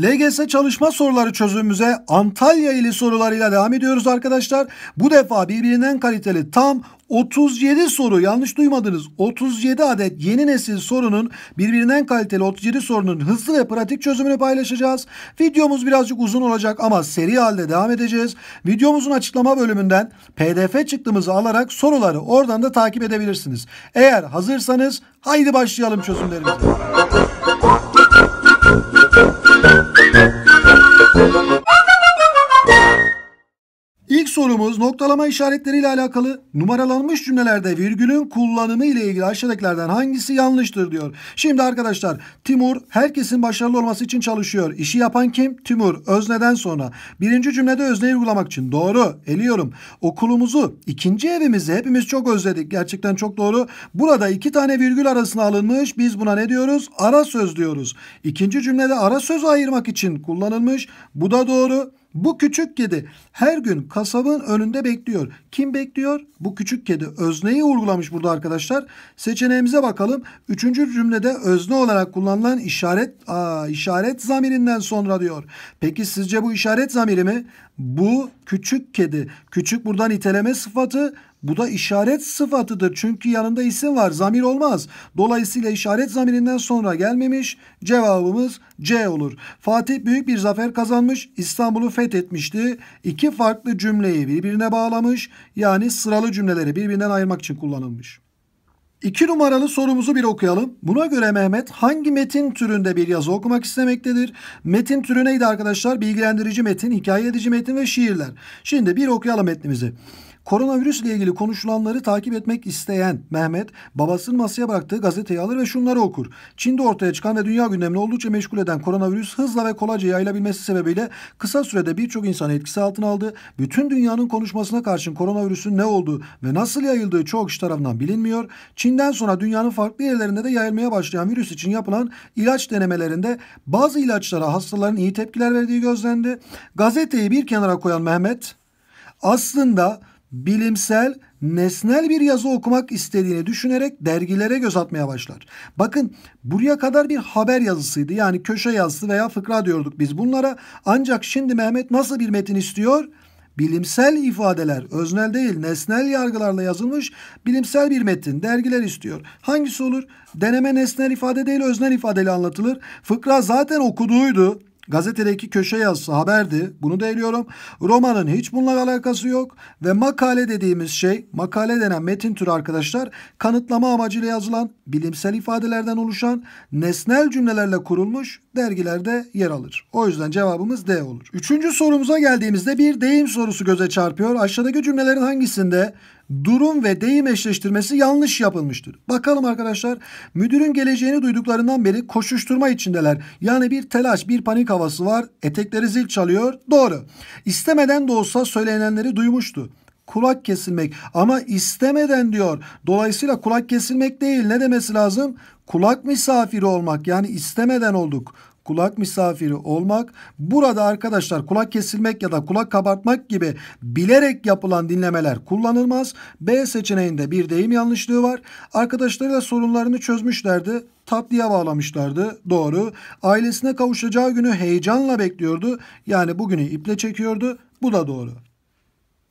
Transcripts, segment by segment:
LGS çalışma soruları çözümümüze Antalya ili sorularıyla devam ediyoruz arkadaşlar. Bu defa birbirinden kaliteli tam 37 soru yanlış duymadınız 37 adet yeni nesil sorunun birbirinden kaliteli 37 sorunun hızlı ve pratik çözümünü paylaşacağız. Videomuz birazcık uzun olacak ama seri halde devam edeceğiz. Videomuzun açıklama bölümünden pdf çıktığımızı alarak soruları oradan da takip edebilirsiniz. Eğer hazırsanız haydi başlayalım çözümlerimize. Thank you. İlk sorumuz noktalama işaretleriyle alakalı numaralanmış cümlelerde virgülün kullanımı ile ilgili aşağıdakilerden hangisi yanlıştır diyor. Şimdi arkadaşlar Timur herkesin başarılı olması için çalışıyor. İşi yapan kim? Timur. Özneden sonra. Birinci cümlede özneyi uygulamak için. Doğru. Eliyorum. Okulumuzu, ikinci evimizi hepimiz çok özledik. Gerçekten çok doğru. Burada iki tane virgül arasına alınmış. Biz buna ne diyoruz? Ara söz diyoruz. İkinci cümlede ara söz ayırmak için kullanılmış. Bu da doğru. Bu küçük kedi her gün kasabın önünde bekliyor. Kim bekliyor? Bu küçük kedi. Özneyi vurgulamış burada arkadaşlar. Seçeneğimize bakalım. Üçüncü cümlede özne olarak kullanılan işaret aa, işaret zamirinden sonra diyor. Peki sizce bu işaret zamiri mi? Bu küçük kedi. Küçük buradan iteleme sıfatı. Bu da işaret sıfatıdır. Çünkü yanında isim var. Zamir olmaz. Dolayısıyla işaret zamirinden sonra gelmemiş. Cevabımız C olur. Fatih büyük bir zafer kazanmış. İstanbul'u fethetmişti. İki farklı cümleyi birbirine bağlamış. Yani sıralı cümleleri birbirinden ayırmak için kullanılmış. İki numaralı sorumuzu bir okuyalım. Buna göre Mehmet hangi metin türünde bir yazı okumak istemektedir? Metin türü neydi arkadaşlar? Bilgilendirici metin, hikaye edici metin ve şiirler. Şimdi bir okuyalım metnimizi. Koronavirüsle ilgili konuşulanları takip etmek isteyen Mehmet babasının masaya bıraktığı gazeteyi alır ve şunları okur. Çin'de ortaya çıkan ve dünya gündemini oldukça meşgul eden koronavirüs hızla ve kolayca yayılabilmesi sebebiyle kısa sürede birçok insanı etkisi altına aldı. Bütün dünyanın konuşmasına karşın koronavirüsün ne olduğu ve nasıl yayıldığı çoğu kişi tarafından bilinmiyor. Çin'den sonra dünyanın farklı yerlerinde de yayılmaya başlayan virüs için yapılan ilaç denemelerinde bazı ilaçlara hastaların iyi tepkiler verdiği gözlendi. Gazeteyi bir kenara koyan Mehmet aslında bilimsel, nesnel bir yazı okumak istediğini düşünerek dergilere göz atmaya başlar. Bakın buraya kadar bir haber yazısıydı. Yani köşe yazısı veya fıkra diyorduk biz bunlara. Ancak şimdi Mehmet nasıl bir metin istiyor? bilimsel ifadeler, öznel değil nesnel yargılarla yazılmış bilimsel bir metin, dergiler istiyor. Hangisi olur? Deneme nesnel ifade değil öznel ifadeyle anlatılır. Fıkra zaten okuduydu. Gazetedeki köşe yazısı haberdi. Bunu da eliyorum. Romanın hiç bununla alakası yok. Ve makale dediğimiz şey makale denen metin türü arkadaşlar kanıtlama amacıyla yazılan bilimsel ifadelerden oluşan nesnel cümlelerle kurulmuş dergilerde yer alır. O yüzden cevabımız D olur. Üçüncü sorumuza geldiğimizde bir deyim sorusu göze çarpıyor. Aşağıdaki cümlelerin hangisinde durum ve deyim eşleştirmesi yanlış yapılmıştır. Bakalım arkadaşlar müdürün geleceğini duyduklarından beri koşuşturma içindeler. Yani bir telaş bir panik havası var etekleri zil çalıyor doğru. İstemeden de olsa söylenenleri duymuştu kulak kesilmek ama istemeden diyor. Dolayısıyla kulak kesilmek değil ne demesi lazım? Kulak misafiri olmak yani istemeden olduk kulak misafiri olmak. Burada arkadaşlar kulak kesilmek ya da kulak kabartmak gibi bilerek yapılan dinlemeler kullanılmaz. B seçeneğinde bir deyim yanlışlığı var. Arkadaşları da sorunlarını çözmüşlerdi tatlıya bağlamışlardı. Doğru. Ailesine kavuşacağı günü heyecanla bekliyordu. Yani bugünü iple çekiyordu. Bu da doğru.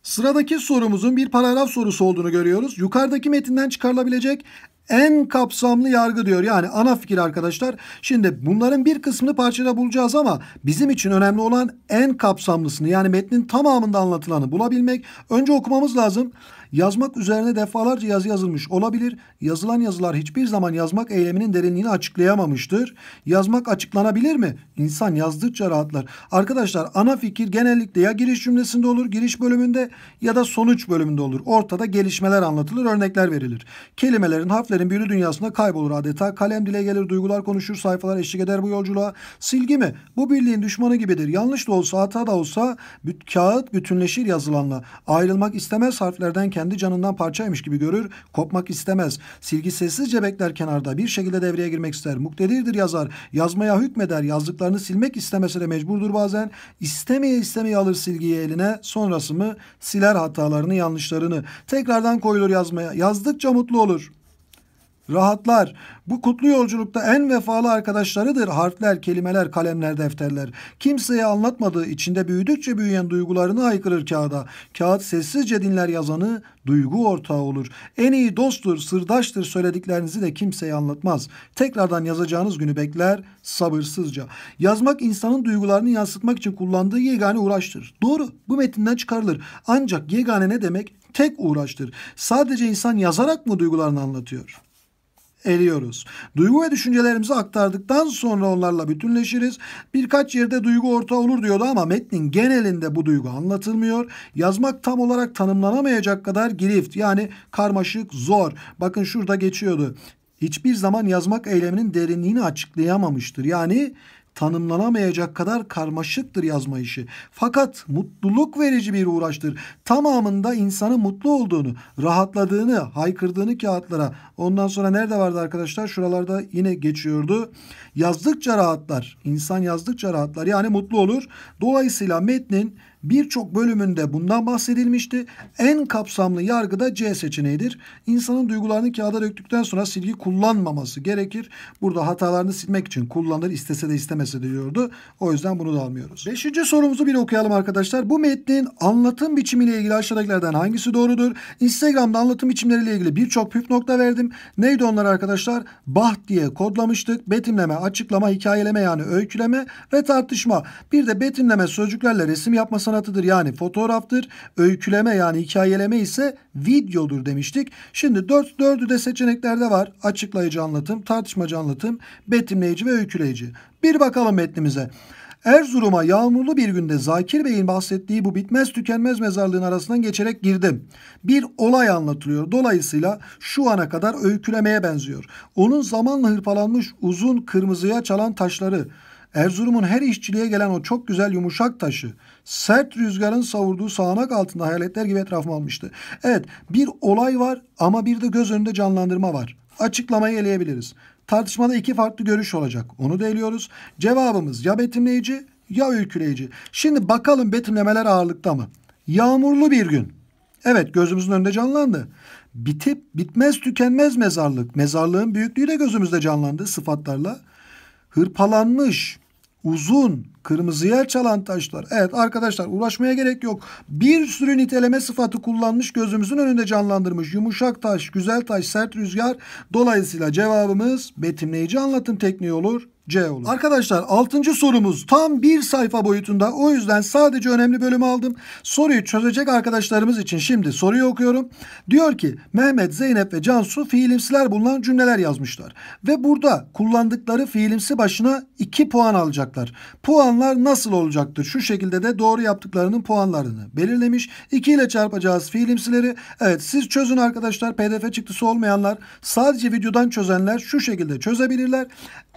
Sıradaki sorumuzun bir paragraf sorusu olduğunu görüyoruz. Yukarıdaki metinden çıkarılabilecek en kapsamlı yargı diyor. Yani ana fikir arkadaşlar. Şimdi bunların bir kısmını parçada bulacağız ama bizim için önemli olan en kapsamlısını yani metnin tamamında anlatılanı bulabilmek. Önce okumamız lazım. Yazmak üzerine defalarca yazı yazılmış olabilir. Yazılan yazılar hiçbir zaman yazmak eyleminin derinliğini açıklayamamıştır. Yazmak açıklanabilir mi? İnsan yazdıkça rahatlar. Arkadaşlar ana fikir genellikle ya giriş cümlesinde olur, giriş bölümünde ya da sonuç bölümünde olur. Ortada gelişmeler anlatılır, örnekler verilir. Kelimelerin, harflerin büyülü dünyasında kaybolur adeta. Kalem dile gelir, duygular konuşur, sayfalar eşlik eder bu yolculuğa. Silgi mi? Bu birliğin düşmanı gibidir. Yanlış da olsa, hata da olsa büt, kağıt bütünleşir yazılanla. Ayrılmak istemez harflerden kendi kendi canından parçaymış gibi görür, kopmak istemez. Silgi sessizce bekler kenarda, bir şekilde devreye girmek ister. Muktedirdir yazar, yazmaya hükmeder, yazdıklarını silmek istemese de mecburdur bazen. İstemeye istemeye alır silgiyi eline, sonrası mı siler hatalarını, yanlışlarını. Tekrardan koyulur yazmaya, yazdıkça mutlu olur.'' rahatlar. Bu kutlu yolculukta en vefalı arkadaşlarıdır harfler, kelimeler, kalemler, defterler. Kimseye anlatmadığı içinde büyüdükçe büyüyen duygularını haykırır kağıda. Kağıt sessizce dinler yazanı, duygu ortağı olur. En iyi dosttur, sırdaştır söylediklerinizi de kimseye anlatmaz. Tekrardan yazacağınız günü bekler sabırsızca. Yazmak insanın duygularını yansıtmak için kullandığı yegane uğraştır. Doğru, bu metinden çıkarılır. Ancak yegane ne demek? Tek uğraştır. Sadece insan yazarak mı duygularını anlatıyor? eriyoruz. Duygu ve düşüncelerimizi aktardıktan sonra onlarla bütünleşiriz. Birkaç yerde duygu orta olur diyordu ama metnin genelinde bu duygu anlatılmıyor. Yazmak tam olarak tanımlanamayacak kadar girift yani karmaşık, zor. Bakın şurada geçiyordu hiçbir zaman yazmak eyleminin derinliğini açıklayamamıştır. Yani tanımlanamayacak kadar karmaşıktır yazma işi. Fakat mutluluk verici bir uğraştır. Tamamında insanın mutlu olduğunu, rahatladığını, haykırdığını kağıtlara. Ondan sonra nerede vardı arkadaşlar? Şuralarda yine geçiyordu. Yazdıkça rahatlar. İnsan yazdıkça rahatlar. Yani mutlu olur. Dolayısıyla metnin birçok bölümünde bundan bahsedilmişti. En kapsamlı yargı da C seçeneğidir. İnsanın duygularını kağıda döktükten sonra silgi kullanmaması gerekir. Burada hatalarını silmek için kullanır istese de istemese de diyordu. O yüzden bunu da almıyoruz. Beşinci sorumuzu bir okuyalım arkadaşlar. Bu metnin anlatım biçimiyle ilgili aşağıdakilerden hangisi doğrudur? Instagram'da anlatım biçimleriyle ilgili birçok püf nokta verdim. Neydi onlar arkadaşlar? Baht diye kodlamıştık. Betimleme, açıklama, hikayeleme yani öyküleme ve tartışma. Bir de betimleme sözcüklerle resim yapması sanatıdır yani fotoğraftır. Öyküleme yani hikayeleme ise videodur demiştik. Şimdi dört, dördü de seçeneklerde var. Açıklayıcı anlatım, tartışmacı anlatım, betimleyici ve öyküleyici. Bir bakalım metnimize. Erzurum'a yağmurlu bir günde Zakir Bey'in bahsettiği bu bitmez tükenmez mezarlığın arasından geçerek girdim. Bir olay anlatılıyor. Dolayısıyla şu ana kadar öykülemeye benziyor. Onun zamanla hırpalanmış uzun kırmızıya çalan taşları, Erzurum'un her işçiliğe gelen o çok güzel yumuşak taşı sert rüzgarın savurduğu sağanak altında hayaletler gibi etrafımı almıştı. Evet bir olay var ama bir de göz önünde canlandırma var. Açıklamayı eleyebiliriz. Tartışmada iki farklı görüş olacak. Onu da eliyoruz. Cevabımız ya betimleyici ya öyküleyici. Şimdi bakalım betimlemeler ağırlıkta mı? Yağmurlu bir gün. Evet gözümüzün önünde canlandı. Bitip bitmez tükenmez mezarlık. Mezarlığın büyüklüğü de gözümüzde canlandı sıfatlarla. Hırpalanmış, uzun, kırmızıya çalan taşlar. Evet arkadaşlar uğraşmaya gerek yok. Bir sürü niteleme sıfatı kullanmış gözümüzün önünde canlandırmış. Yumuşak taş, güzel taş, sert rüzgar. Dolayısıyla cevabımız betimleyici anlatım tekniği olur. C olur. Arkadaşlar 6. sorumuz tam bir sayfa boyutunda. O yüzden sadece önemli bölümü aldım. Soruyu çözecek arkadaşlarımız için şimdi soruyu okuyorum. Diyor ki Mehmet, Zeynep ve Cansu fiilimsiler bulunan cümleler yazmışlar. Ve burada kullandıkları fiilimsi başına 2 puan alacaklar. Puanlar nasıl olacaktır? Şu şekilde de doğru yaptıklarının puanlarını belirlemiş. 2 ile çarpacağız fiilimsileri. Evet siz çözün arkadaşlar. PDF çıktısı olmayanlar sadece videodan çözenler şu şekilde çözebilirler.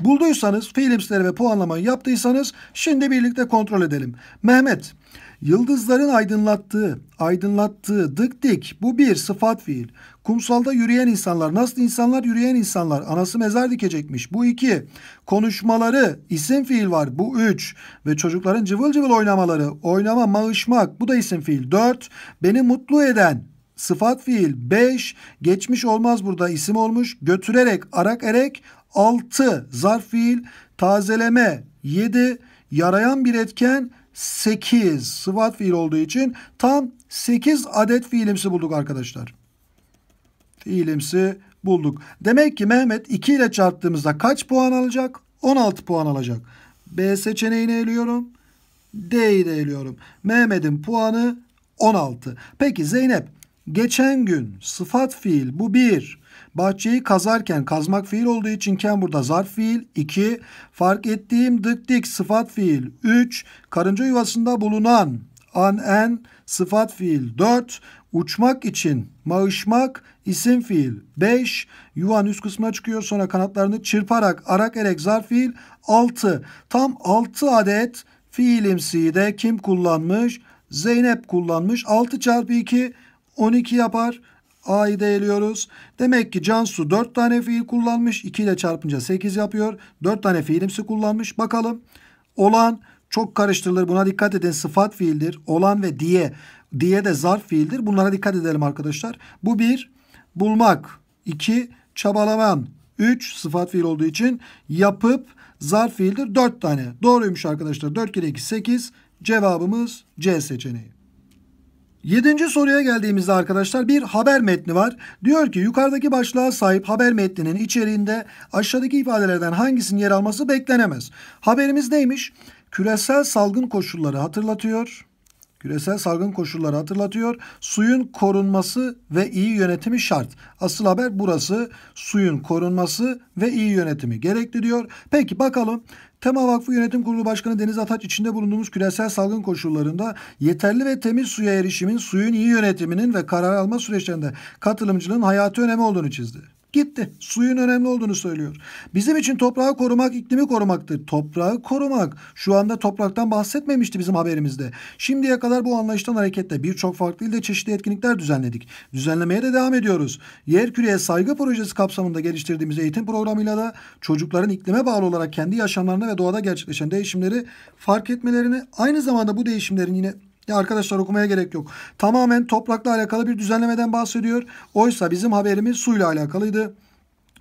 Bulduysanız Philips'leri ve puanlamayı yaptıysanız şimdi birlikte kontrol edelim. Mehmet, yıldızların aydınlattığı, aydınlattığı, dık dik bu bir sıfat fiil. Kumsalda yürüyen insanlar, nasıl insanlar yürüyen insanlar, anası mezar dikecekmiş. Bu iki, konuşmaları isim fiil var. Bu üç ve çocukların cıvıl cıvıl oynamaları, oynama, mağışmak bu da isim fiil. Dört, beni mutlu eden, sıfat fiil 5 geçmiş olmaz burada isim olmuş götürerek arak erek 6 zarf fiil, tazeleme 7, yarayan bir etken 8 sıfat fiil olduğu için tam 8 adet fiilimsi bulduk arkadaşlar. Fiilimsi bulduk. Demek ki Mehmet 2 ile çarptığımızda kaç puan alacak? 16 puan alacak. B seçeneğini eliyorum. D'yi de eliyorum. Mehmet'in puanı 16. Peki Zeynep geçen gün sıfat fiil bu 1. Bahçeyi kazarken kazmak fiil olduğu için ken burada zarf fiil. 2. Fark ettiğim dık dik sıfat fiil. 3. Karınca yuvasında bulunan an en sıfat fiil. 4. Uçmak için mağışmak isim fiil. 5. Yuvan üst kısmına çıkıyor sonra kanatlarını çırparak arak erek zarf fiil. 6. Tam 6 adet fiilimsiyi de kim kullanmış? Zeynep kullanmış. 6 çarpı 2 12 yapar. A'yı da eliyoruz. Demek ki Cansu 4 tane fiil kullanmış. 2 ile çarpınca 8 yapıyor. 4 tane fiilimsi kullanmış. Bakalım. Olan çok karıştırılır. Buna dikkat edin. Sıfat fiildir. Olan ve diye. Diye de zarf fiildir. Bunlara dikkat edelim arkadaşlar. Bu bir bulmak. 2 çabalaman. 3 sıfat fiil olduğu için yapıp zarf fiildir. 4 tane. Doğruymuş arkadaşlar. 4 kere 2 8. Cevabımız C seçeneği. Yedinci soruya geldiğimizde arkadaşlar bir haber metni var. Diyor ki yukarıdaki başlığa sahip haber metninin içeriğinde aşağıdaki ifadelerden hangisinin yer alması beklenemez. Haberimiz neymiş? Küresel salgın koşulları hatırlatıyor. Küresel salgın koşulları hatırlatıyor. Suyun korunması ve iyi yönetimi şart. Asıl haber burası. Suyun korunması ve iyi yönetimi gerekli diyor. Peki bakalım Tema Vakfı Yönetim Kurulu Başkanı Deniz Ataç içinde bulunduğumuz küresel salgın koşullarında yeterli ve temiz suya erişimin, suyun iyi yönetiminin ve karar alma süreçlerinde katılımcılığın hayati önemi olduğunu çizdi gitti. Suyun önemli olduğunu söylüyor. Bizim için toprağı korumak iklimi korumaktır. Toprağı korumak. Şu anda topraktan bahsetmemişti bizim haberimizde. Şimdiye kadar bu anlayıştan hareketle birçok farklı ilde çeşitli etkinlikler düzenledik. Düzenlemeye de devam ediyoruz. Yer küreye saygı projesi kapsamında geliştirdiğimiz eğitim programıyla da çocukların iklime bağlı olarak kendi yaşamlarını ve doğada gerçekleşen değişimleri fark etmelerini aynı zamanda bu değişimlerin yine ya arkadaşlar okumaya gerek yok. Tamamen toprakla alakalı bir düzenlemeden bahsediyor. Oysa bizim haberimiz suyla alakalıydı.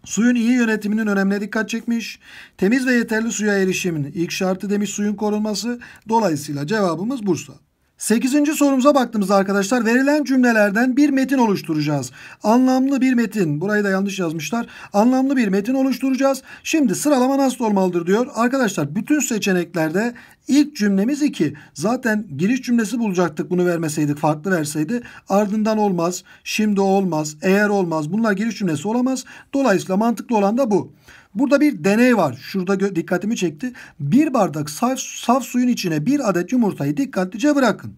Suyun iyi yönetiminin önemine dikkat çekmiş. Temiz ve yeterli suya erişimin ilk şartı demiş suyun korunması. Dolayısıyla cevabımız Bursa. 8. sorumuza baktığımızda arkadaşlar verilen cümlelerden bir metin oluşturacağız. Anlamlı bir metin. Burayı da yanlış yazmışlar. Anlamlı bir metin oluşturacağız. Şimdi sıralama nasıl olmalıdır diyor. Arkadaşlar bütün seçeneklerde ilk cümlemiz 2. Zaten giriş cümlesi bulacaktık bunu vermeseydik. Farklı verseydi. Ardından olmaz. Şimdi olmaz. Eğer olmaz. Bunlar giriş cümlesi olamaz. Dolayısıyla mantıklı olan da bu. Burada bir deney var. Şurada dikkatimi çekti. Bir bardak saf, saf suyun içine bir adet yumurtayı dikkatlice bırakın.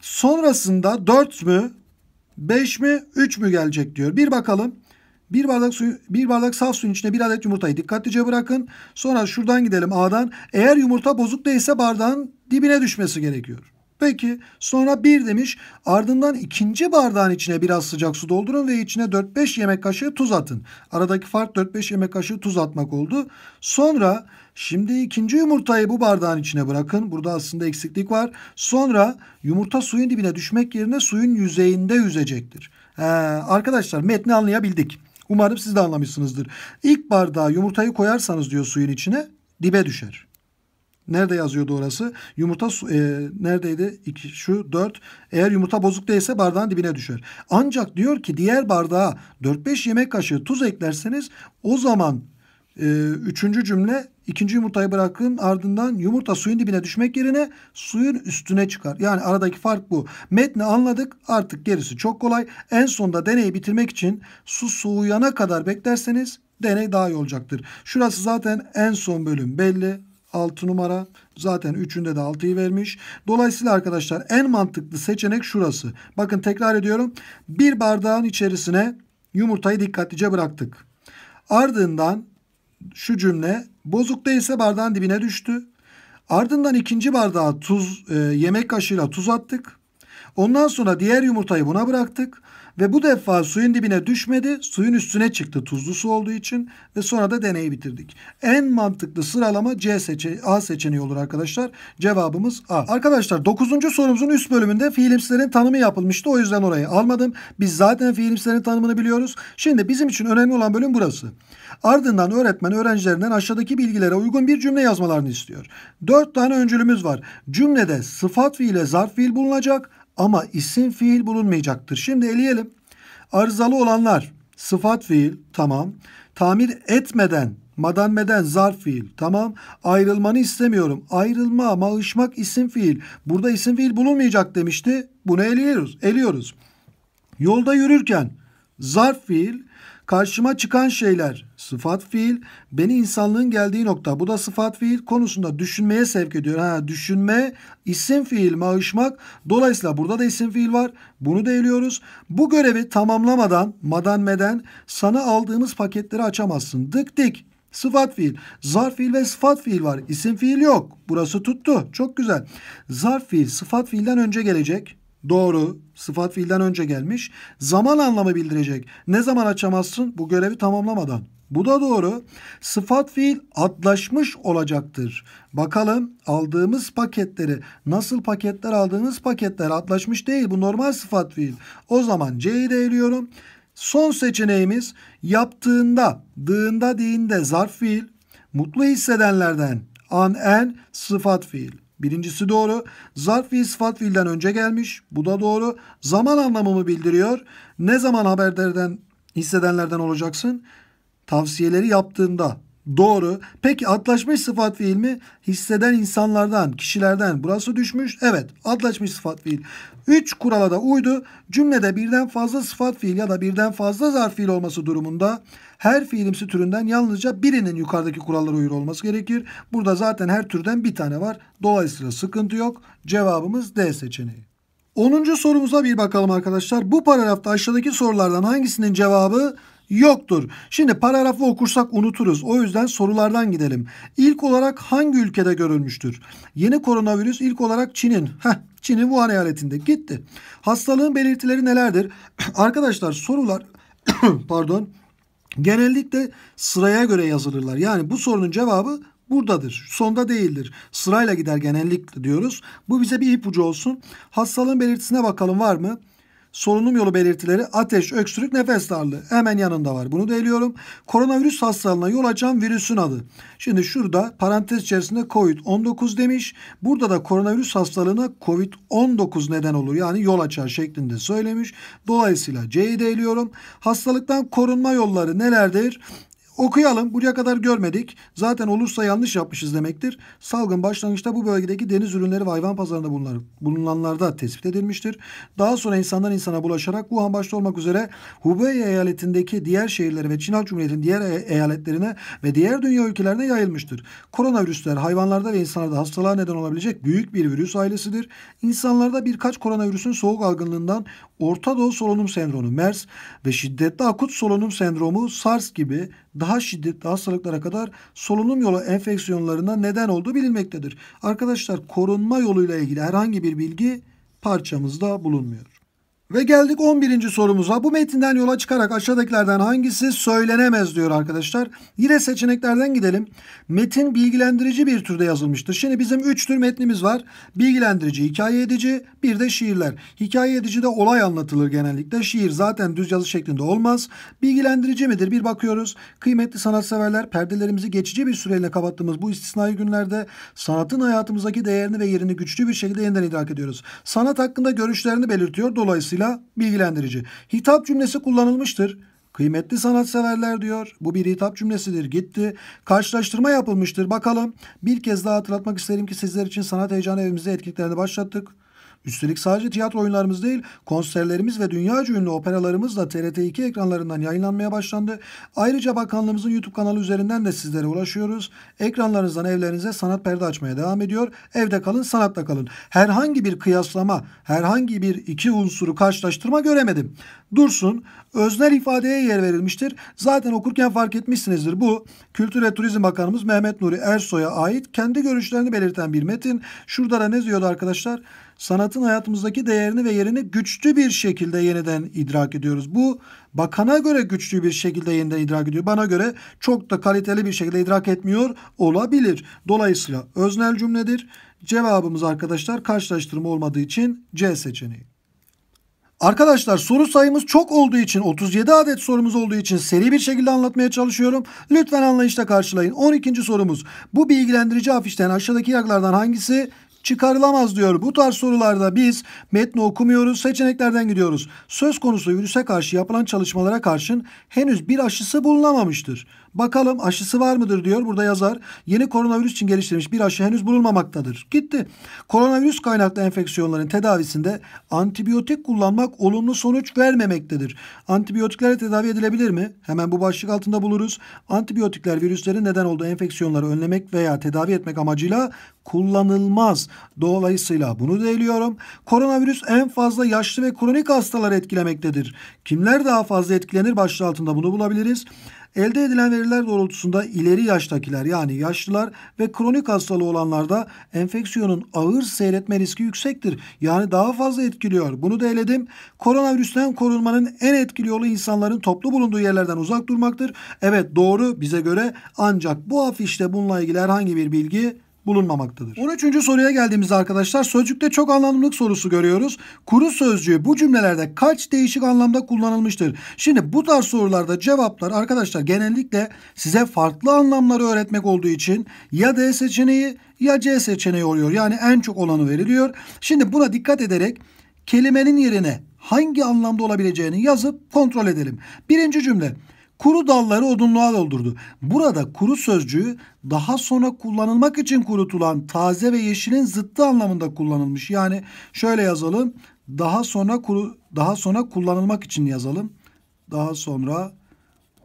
Sonrasında 4 mü, 5 mi, 3 mü gelecek diyor. Bir bakalım. Bir bardak suyu, bir bardak saf suyun içine bir adet yumurtayı dikkatlice bırakın. Sonra şuradan gidelim A'dan. Eğer yumurta bozuk değilse bardağın dibine düşmesi gerekiyor. Peki sonra bir demiş ardından ikinci bardağın içine biraz sıcak su doldurun ve içine 4-5 yemek kaşığı tuz atın. Aradaki fark 4-5 yemek kaşığı tuz atmak oldu. Sonra şimdi ikinci yumurtayı bu bardağın içine bırakın. Burada aslında eksiklik var. Sonra yumurta suyun dibine düşmek yerine suyun yüzeyinde yüzecektir. Ee, arkadaşlar metni anlayabildik. Umarım siz de anlamışsınızdır. İlk bardağa yumurtayı koyarsanız diyor suyun içine dibe düşer. Nerede yazıyordu orası? Yumurta e, neredeydi? İki, şu dört. Eğer yumurta bozuk değilse bardağın dibine düşer. Ancak diyor ki diğer bardağa dört beş yemek kaşığı tuz eklerseniz o zaman e, üçüncü cümle ikinci yumurtayı bırakın ardından yumurta suyun dibine düşmek yerine suyun üstüne çıkar. Yani aradaki fark bu. Metni anladık artık gerisi çok kolay. En sonda deneyi bitirmek için su soğuyana kadar beklerseniz deney daha iyi olacaktır. Şurası zaten en son bölüm belli. 6 numara. Zaten 3'ünde de 6'yı vermiş. Dolayısıyla arkadaşlar en mantıklı seçenek şurası. Bakın tekrar ediyorum. Bir bardağın içerisine yumurtayı dikkatlice bıraktık. Ardından şu cümle bozuk değilse bardağın dibine düştü. Ardından ikinci bardağa tuz e, yemek kaşığıyla tuz attık. Ondan sonra diğer yumurtayı buna bıraktık. Ve bu defa suyun dibine düşmedi, suyun üstüne çıktı tuzlu su olduğu için ve sonra da deneyi bitirdik. En mantıklı sıralama C seçe A seçeneği olur arkadaşlar. Cevabımız A. Arkadaşlar 9. sorumuzun üst bölümünde fiilimslerin tanımı yapılmıştı. O yüzden orayı almadım. Biz zaten fiilimslerin tanımını biliyoruz. Şimdi bizim için önemli olan bölüm burası. Ardından öğretmen öğrencilerinden aşağıdaki bilgilere uygun bir cümle yazmalarını istiyor. 4 tane öncülümüz var. Cümlede sıfat fiile zarf fiil bulunacak ama isim fiil bulunmayacaktır. Şimdi eleyelim. Arızalı olanlar sıfat fiil tamam. Tamir etmeden meden zarf fiil tamam. Ayrılmanı istemiyorum. Ayrılma, mağışmak isim fiil. Burada isim fiil bulunmayacak demişti. Bunu eliyoruz. Eliyoruz. Yolda yürürken zarf fiil Karşıma çıkan şeyler sıfat fiil. Beni insanlığın geldiği nokta bu da sıfat fiil konusunda düşünmeye sevk ediyor. Ha, düşünme isim fiil mağışmak. Dolayısıyla burada da isim fiil var. Bunu da eliyoruz. Bu görevi tamamlamadan madan meden sana aldığımız paketleri açamazsın. Dık dik Sıfat fiil. Zarf fiil ve sıfat fiil var. İsim fiil yok. Burası tuttu. Çok güzel. Zarf fiil sıfat fiilden önce gelecek. Doğru. Sıfat fiilden önce gelmiş. Zaman anlamı bildirecek. Ne zaman açamazsın? Bu görevi tamamlamadan. Bu da doğru. Sıfat fiil atlaşmış olacaktır. Bakalım aldığımız paketleri nasıl paketler aldığımız paketler atlaşmış değil. Bu normal sıfat fiil. O zaman C'yi de eliyorum. Son seçeneğimiz yaptığında, dığında, diğinde zarf fiil, mutlu hissedenlerden an en sıfat fiil. Birincisi doğru. Zarf ve isfat fiilden önce gelmiş. Bu da doğru. Zaman anlamımı bildiriyor. Ne zaman haberlerden hissedenlerden olacaksın? Tavsiyeleri yaptığında Doğru. Peki atlaşmış sıfat fiil mi? Hisseden insanlardan, kişilerden. Burası düşmüş. Evet. Atlaşmış sıfat fiil. Üç kurala da uydu. Cümlede birden fazla sıfat fiil ya da birden fazla zarf fiil olması durumunda her fiilimsi türünden yalnızca birinin yukarıdaki kurallara uyur olması gerekir. Burada zaten her türden bir tane var. Dolayısıyla sıkıntı yok. Cevabımız D seçeneği. 10. sorumuza bir bakalım arkadaşlar. Bu paragrafta aşağıdaki sorulardan hangisinin cevabı yoktur. Şimdi paragrafı okursak unuturuz. O yüzden sorulardan gidelim. İlk olarak hangi ülkede görülmüştür? Yeni koronavirüs ilk olarak Çin'in. Heh, Çin'in Wuhan eyaletinde gitti. Hastalığın belirtileri nelerdir? Arkadaşlar sorular pardon genellikle sıraya göre yazılırlar. Yani bu sorunun cevabı buradadır. Sonda değildir. Sırayla gider genellikle diyoruz. Bu bize bir ipucu olsun. Hastalığın belirtisine bakalım var mı? solunum yolu belirtileri ateş, öksürük, nefes darlığı. Hemen yanında var. Bunu da eliyorum. Koronavirüs hastalığına yol açan virüsün adı. Şimdi şurada parantez içerisinde COVID-19 demiş. Burada da koronavirüs hastalığına COVID-19 neden olur. Yani yol açar şeklinde söylemiş. Dolayısıyla C'yi de eliyorum. Hastalıktan korunma yolları nelerdir? Okuyalım. Buraya kadar görmedik. Zaten olursa yanlış yapmışız demektir. Salgın başlangıçta bu bölgedeki deniz ürünleri ve hayvan pazarında bulunan, bulunanlarda tespit edilmiştir. Daha sonra insandan insana bulaşarak Wuhan başta olmak üzere Hubei eyaletindeki diğer şehirlere ve Çin Halk Cumhuriyeti'nin diğer e- eyaletlerine ve diğer dünya ülkelerine yayılmıştır. Koronavirüsler hayvanlarda ve insanlarda hastalığa neden olabilecek büyük bir virüs ailesidir. İnsanlarda birkaç koronavirüsün soğuk algınlığından Orta Doğu solunum sendromu MERS ve şiddetli akut solunum sendromu SARS gibi daha şiddetli hastalıklara kadar solunum yolu enfeksiyonlarına neden olduğu bilinmektedir. Arkadaşlar korunma yoluyla ilgili herhangi bir bilgi parçamızda bulunmuyor. Ve geldik 11. sorumuza. Bu metinden yola çıkarak aşağıdakilerden hangisi söylenemez diyor arkadaşlar. Yine seçeneklerden gidelim. Metin bilgilendirici bir türde yazılmıştır. Şimdi bizim 3 tür metnimiz var. Bilgilendirici, hikaye edici, bir de şiirler. Hikaye edici de olay anlatılır genellikle. Şiir zaten düz yazı şeklinde olmaz. Bilgilendirici midir? Bir bakıyoruz. Kıymetli sanatseverler perdelerimizi geçici bir süreyle kapattığımız bu istisnai günlerde sanatın hayatımızdaki değerini ve yerini güçlü bir şekilde yeniden idrak ediyoruz. Sanat hakkında görüşlerini belirtiyor. Dolayısıyla dolayısıyla bilgilendirici. Hitap cümlesi kullanılmıştır. Kıymetli sanatseverler diyor. Bu bir hitap cümlesidir. Gitti. Karşılaştırma yapılmıştır. Bakalım. Bir kez daha hatırlatmak isterim ki sizler için sanat heyecanı evimizde etkinliklerini başlattık. Üstelik sadece tiyatro oyunlarımız değil, konserlerimiz ve dünya ünlü operalarımız da TRT 2 ekranlarından yayınlanmaya başlandı. Ayrıca bakanlığımızın YouTube kanalı üzerinden de sizlere ulaşıyoruz. Ekranlarınızdan evlerinize sanat perde açmaya devam ediyor. Evde kalın, sanatla kalın. Herhangi bir kıyaslama, herhangi bir iki unsuru karşılaştırma göremedim. Dursun, öznel ifadeye yer verilmiştir. Zaten okurken fark etmişsinizdir. Bu Kültür ve Turizm Bakanımız Mehmet Nuri Ersoy'a ait kendi görüşlerini belirten bir metin. Şurada da ne diyordu arkadaşlar? sanatın hayatımızdaki değerini ve yerini güçlü bir şekilde yeniden idrak ediyoruz. Bu bakana göre güçlü bir şekilde yeniden idrak ediyor. Bana göre çok da kaliteli bir şekilde idrak etmiyor olabilir. Dolayısıyla öznel cümledir. Cevabımız arkadaşlar karşılaştırma olmadığı için C seçeneği. Arkadaşlar soru sayımız çok olduğu için 37 adet sorumuz olduğu için seri bir şekilde anlatmaya çalışıyorum. Lütfen anlayışla karşılayın. 12. sorumuz. Bu bilgilendirici afişten aşağıdaki yaklardan hangisi çıkarılamaz diyor. Bu tarz sorularda biz metni okumuyoruz, seçeneklerden gidiyoruz. Söz konusu virüse karşı yapılan çalışmalara karşın henüz bir aşısı bulunamamıştır. Bakalım aşısı var mıdır diyor. Burada yazar. Yeni koronavirüs için geliştirilmiş bir aşı henüz bulunmamaktadır. Gitti. Koronavirüs kaynaklı enfeksiyonların tedavisinde antibiyotik kullanmak olumlu sonuç vermemektedir. Antibiyotiklerle tedavi edilebilir mi? Hemen bu başlık altında buluruz. Antibiyotikler virüslerin neden olduğu enfeksiyonları önlemek veya tedavi etmek amacıyla kullanılmaz. Dolayısıyla bunu değiliyorum. Koronavirüs en fazla yaşlı ve kronik hastaları etkilemektedir. Kimler daha fazla etkilenir başlığı altında bunu bulabiliriz. Elde edilen veriler doğrultusunda ileri yaştakiler yani yaşlılar ve kronik hastalığı olanlarda enfeksiyonun ağır seyretme riski yüksektir. Yani daha fazla etkiliyor. Bunu da eledim. Koronavirüsten korunmanın en etkili yolu insanların toplu bulunduğu yerlerden uzak durmaktır. Evet doğru bize göre ancak bu afişte bununla ilgili herhangi bir bilgi bulunmamaktadır. 13. soruya geldiğimizde arkadaşlar sözcükte çok anlamlılık sorusu görüyoruz. Kuru sözcüğü bu cümlelerde kaç değişik anlamda kullanılmıştır? Şimdi bu tarz sorularda cevaplar arkadaşlar genellikle size farklı anlamları öğretmek olduğu için ya D seçeneği ya C seçeneği oluyor. Yani en çok olanı veriliyor. Şimdi buna dikkat ederek kelimenin yerine hangi anlamda olabileceğini yazıp kontrol edelim. Birinci cümle Kuru dalları odunluğa doldurdu. Burada kuru sözcüğü daha sonra kullanılmak için kurutulan taze ve yeşilin zıttı anlamında kullanılmış. Yani şöyle yazalım. Daha sonra kuru daha sonra kullanılmak için yazalım. Daha sonra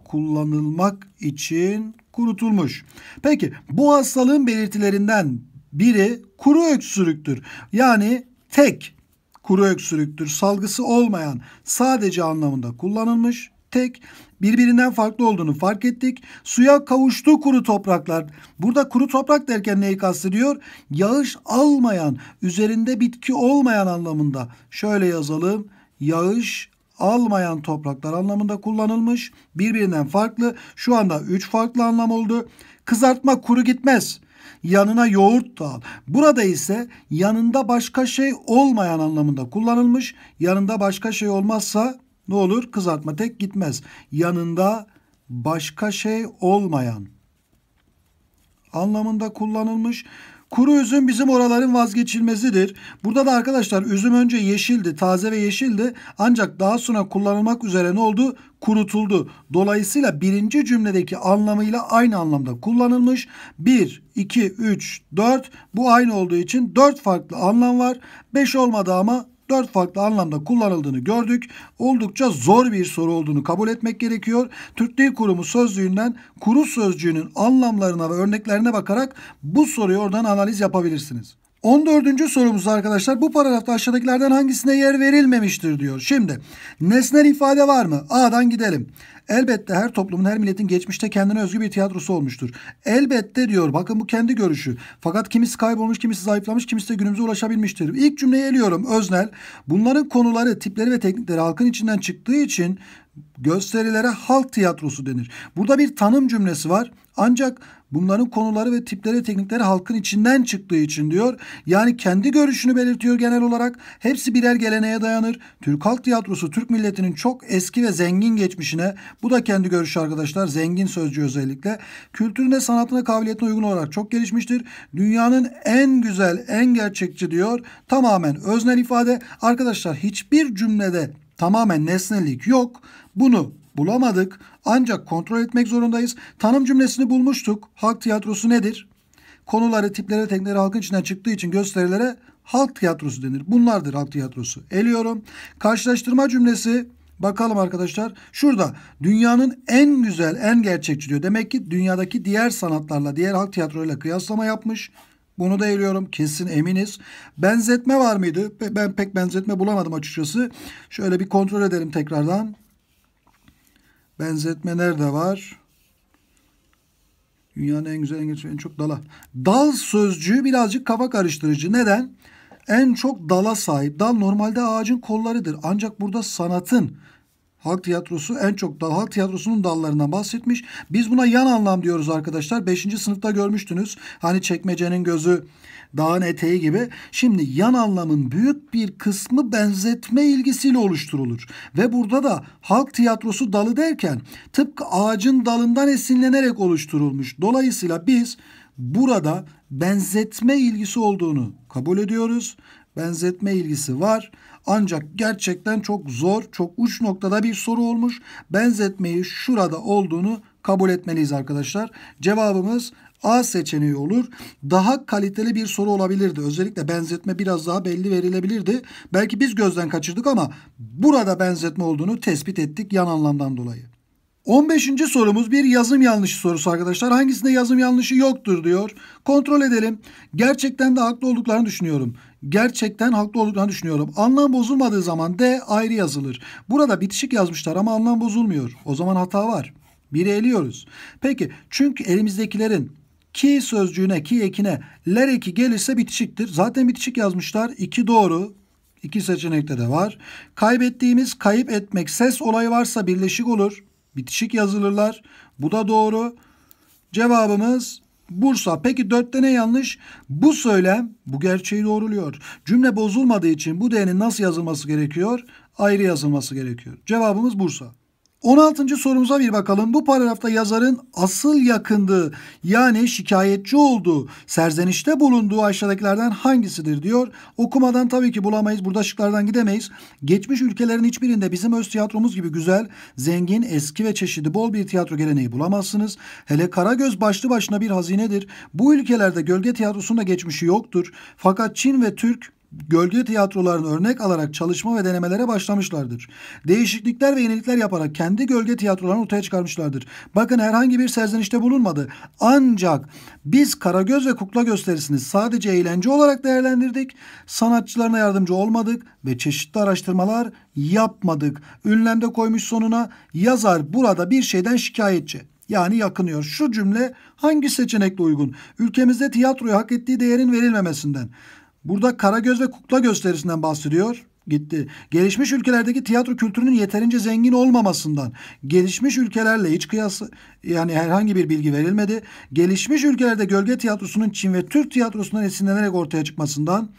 kullanılmak için kurutulmuş. Peki bu hastalığın belirtilerinden biri kuru öksürüktür. Yani tek kuru öksürüktür. Salgısı olmayan sadece anlamında kullanılmış tek birbirinden farklı olduğunu fark ettik. Suya kavuştu kuru topraklar. Burada kuru toprak derken neyi kastediyor? Yağış almayan, üzerinde bitki olmayan anlamında. Şöyle yazalım. Yağış almayan topraklar anlamında kullanılmış. Birbirinden farklı. Şu anda 3 farklı anlam oldu. Kızartma kuru gitmez. Yanına yoğurt da al. Burada ise yanında başka şey olmayan anlamında kullanılmış. Yanında başka şey olmazsa ne olur? Kızartma tek gitmez. Yanında başka şey olmayan anlamında kullanılmış. Kuru üzüm bizim oraların vazgeçilmezidir. Burada da arkadaşlar üzüm önce yeşildi, taze ve yeşildi. Ancak daha sonra kullanılmak üzere ne oldu? Kurutuldu. Dolayısıyla birinci cümledeki anlamıyla aynı anlamda kullanılmış. 1, 2, 3, 4 bu aynı olduğu için 4 farklı anlam var. 5 olmadı ama dört farklı anlamda kullanıldığını gördük. Oldukça zor bir soru olduğunu kabul etmek gerekiyor. Türk Dil Kurumu sözlüğünden kuru sözcüğünün anlamlarına ve örneklerine bakarak bu soruyu oradan analiz yapabilirsiniz. 14. sorumuz arkadaşlar bu paragrafta aşağıdakilerden hangisine yer verilmemiştir diyor. Şimdi nesnel ifade var mı? A'dan gidelim. Elbette her toplumun her milletin geçmişte kendine özgü bir tiyatrosu olmuştur. Elbette diyor bakın bu kendi görüşü. Fakat kimisi kaybolmuş kimisi zayıflamış kimisi de günümüze ulaşabilmiştir. İlk cümleyi eliyorum öznel. Bunların konuları tipleri ve teknikleri halkın içinden çıktığı için gösterilere halk tiyatrosu denir. Burada bir tanım cümlesi var. Ancak Bunların konuları ve tipleri teknikleri halkın içinden çıktığı için diyor. Yani kendi görüşünü belirtiyor genel olarak. Hepsi birer geleneğe dayanır. Türk Halk Tiyatrosu Türk milletinin çok eski ve zengin geçmişine bu da kendi görüşü arkadaşlar. Zengin sözcü özellikle. Kültürüne sanatına kabiliyetine uygun olarak çok gelişmiştir. Dünyanın en güzel en gerçekçi diyor. Tamamen öznel ifade. Arkadaşlar hiçbir cümlede tamamen nesnelik yok. Bunu bulamadık ancak kontrol etmek zorundayız. Tanım cümlesini bulmuştuk. Halk tiyatrosu nedir? Konuları, tipleri, tekneleri halkın içinden çıktığı için gösterilere halk tiyatrosu denir. Bunlardır halk tiyatrosu. Eliyorum. Karşılaştırma cümlesi Bakalım arkadaşlar. Şurada dünyanın en güzel, en gerçekçi diyor. Demek ki dünyadaki diğer sanatlarla, diğer halk tiyatroyla kıyaslama yapmış. Bunu da eliyorum. Kesin eminiz. Benzetme var mıydı? Ben pek benzetme bulamadım açıkçası. Şöyle bir kontrol edelim tekrardan. Benzetmeler de var. Dünyanın en güzel, en güzel, en çok dala. Dal sözcüğü birazcık kafa karıştırıcı. Neden? En çok dala sahip. Dal normalde ağacın kollarıdır. Ancak burada sanatın, Halk tiyatrosu en çok dal, halk tiyatrosunun dallarından bahsetmiş. Biz buna yan anlam diyoruz arkadaşlar. Beşinci sınıfta görmüştünüz. Hani çekmecenin gözü dağın eteği gibi. Şimdi yan anlamın büyük bir kısmı benzetme ilgisiyle oluşturulur. Ve burada da halk tiyatrosu dalı derken tıpkı ağacın dalından esinlenerek oluşturulmuş. Dolayısıyla biz burada benzetme ilgisi olduğunu kabul ediyoruz. Benzetme ilgisi var. Ancak gerçekten çok zor, çok uç noktada bir soru olmuş. Benzetmeyi şurada olduğunu kabul etmeliyiz arkadaşlar. Cevabımız A seçeneği olur. Daha kaliteli bir soru olabilirdi. Özellikle benzetme biraz daha belli verilebilirdi. Belki biz gözden kaçırdık ama burada benzetme olduğunu tespit ettik yan anlamdan dolayı. 15. sorumuz bir yazım yanlışı sorusu arkadaşlar. Hangisinde yazım yanlışı yoktur diyor. Kontrol edelim. Gerçekten de haklı olduklarını düşünüyorum. Gerçekten haklı olduklarını düşünüyorum. Anlam bozulmadığı zaman D ayrı yazılır. Burada bitişik yazmışlar ama anlam bozulmuyor. O zaman hata var. Biri eliyoruz. Peki çünkü elimizdekilerin ki sözcüğüne ki ekine ler eki gelirse bitişiktir. Zaten bitişik yazmışlar. İki doğru. İki seçenekte de var. Kaybettiğimiz kayıp etmek ses olayı varsa birleşik olur. Bitişik yazılırlar. Bu da doğru. Cevabımız Bursa. Peki dörtte ne yanlış? Bu söylem bu gerçeği doğruluyor. Cümle bozulmadığı için bu D'nin nasıl yazılması gerekiyor? Ayrı yazılması gerekiyor. Cevabımız Bursa. 16. sorumuza bir bakalım. Bu paragrafta yazarın asıl yakındığı yani şikayetçi olduğu, serzenişte bulunduğu aşağıdakilerden hangisidir diyor. Okumadan tabii ki bulamayız. Burada şıklardan gidemeyiz. Geçmiş ülkelerin hiçbirinde bizim öz tiyatromuz gibi güzel, zengin, eski ve çeşidi bol bir tiyatro geleneği bulamazsınız. Hele Karagöz başlı başına bir hazinedir. Bu ülkelerde gölge tiyatrosunda geçmişi yoktur. Fakat Çin ve Türk gölge tiyatrolarını örnek alarak çalışma ve denemelere başlamışlardır. Değişiklikler ve yenilikler yaparak kendi gölge tiyatrolarını ortaya çıkarmışlardır. Bakın herhangi bir serzenişte bulunmadı. Ancak biz Karagöz ve Kukla gösterisini sadece eğlence olarak değerlendirdik. Sanatçılarına yardımcı olmadık ve çeşitli araştırmalar yapmadık. Ünlemde koymuş sonuna yazar burada bir şeyden şikayetçi yani yakınıyor. Şu cümle hangi seçenekle uygun? Ülkemizde tiyatroya hak ettiği değerin verilmemesinden. Burada kara göz ve Kukla gösterisinden bahsediyor. Gitti. Gelişmiş ülkelerdeki tiyatro kültürünün yeterince zengin olmamasından, gelişmiş ülkelerle hiç kıyası yani herhangi bir bilgi verilmedi. Gelişmiş ülkelerde gölge tiyatrosunun Çin ve Türk tiyatrosundan esinlenerek ortaya çıkmasından,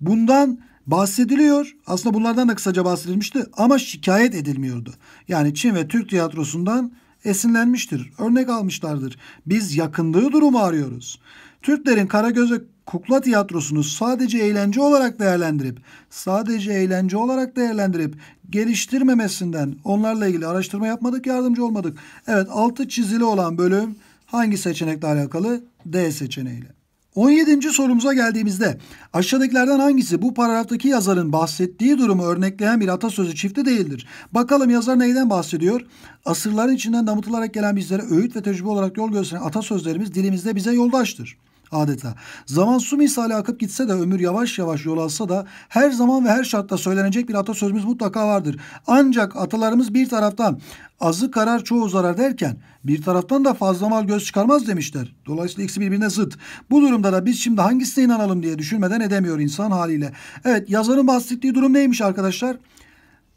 bundan bahsediliyor. Aslında bunlardan da kısaca bahsedilmişti ama şikayet edilmiyordu. Yani Çin ve Türk tiyatrosundan esinlenmiştir. Örnek almışlardır. Biz yakındığı durumu arıyoruz. Türklerin Karagöz ve kukla tiyatrosunu sadece eğlence olarak değerlendirip sadece eğlence olarak değerlendirip geliştirmemesinden onlarla ilgili araştırma yapmadık, yardımcı olmadık. Evet, altı çizili olan bölüm hangi seçenekle alakalı? D seçeneğiyle. 17. sorumuza geldiğimizde aşağıdakilerden hangisi bu paragraftaki yazarın bahsettiği durumu örnekleyen bir atasözü çifti değildir? Bakalım yazar neyden bahsediyor? Asırların içinden damıtılarak gelen bizlere öğüt ve tecrübe olarak yol gösteren atasözlerimiz dilimizde bize yoldaştır adeta. Zaman su misali akıp gitse de ömür yavaş yavaş yol alsa da her zaman ve her şartta söylenecek bir atasözümüz mutlaka vardır. Ancak atalarımız bir taraftan azı karar çoğu zarar derken bir taraftan da fazla mal göz çıkarmaz demişler. Dolayısıyla ikisi birbirine zıt. Bu durumda da biz şimdi hangisine inanalım diye düşünmeden edemiyor insan haliyle. Evet yazarın bahsettiği durum neymiş arkadaşlar?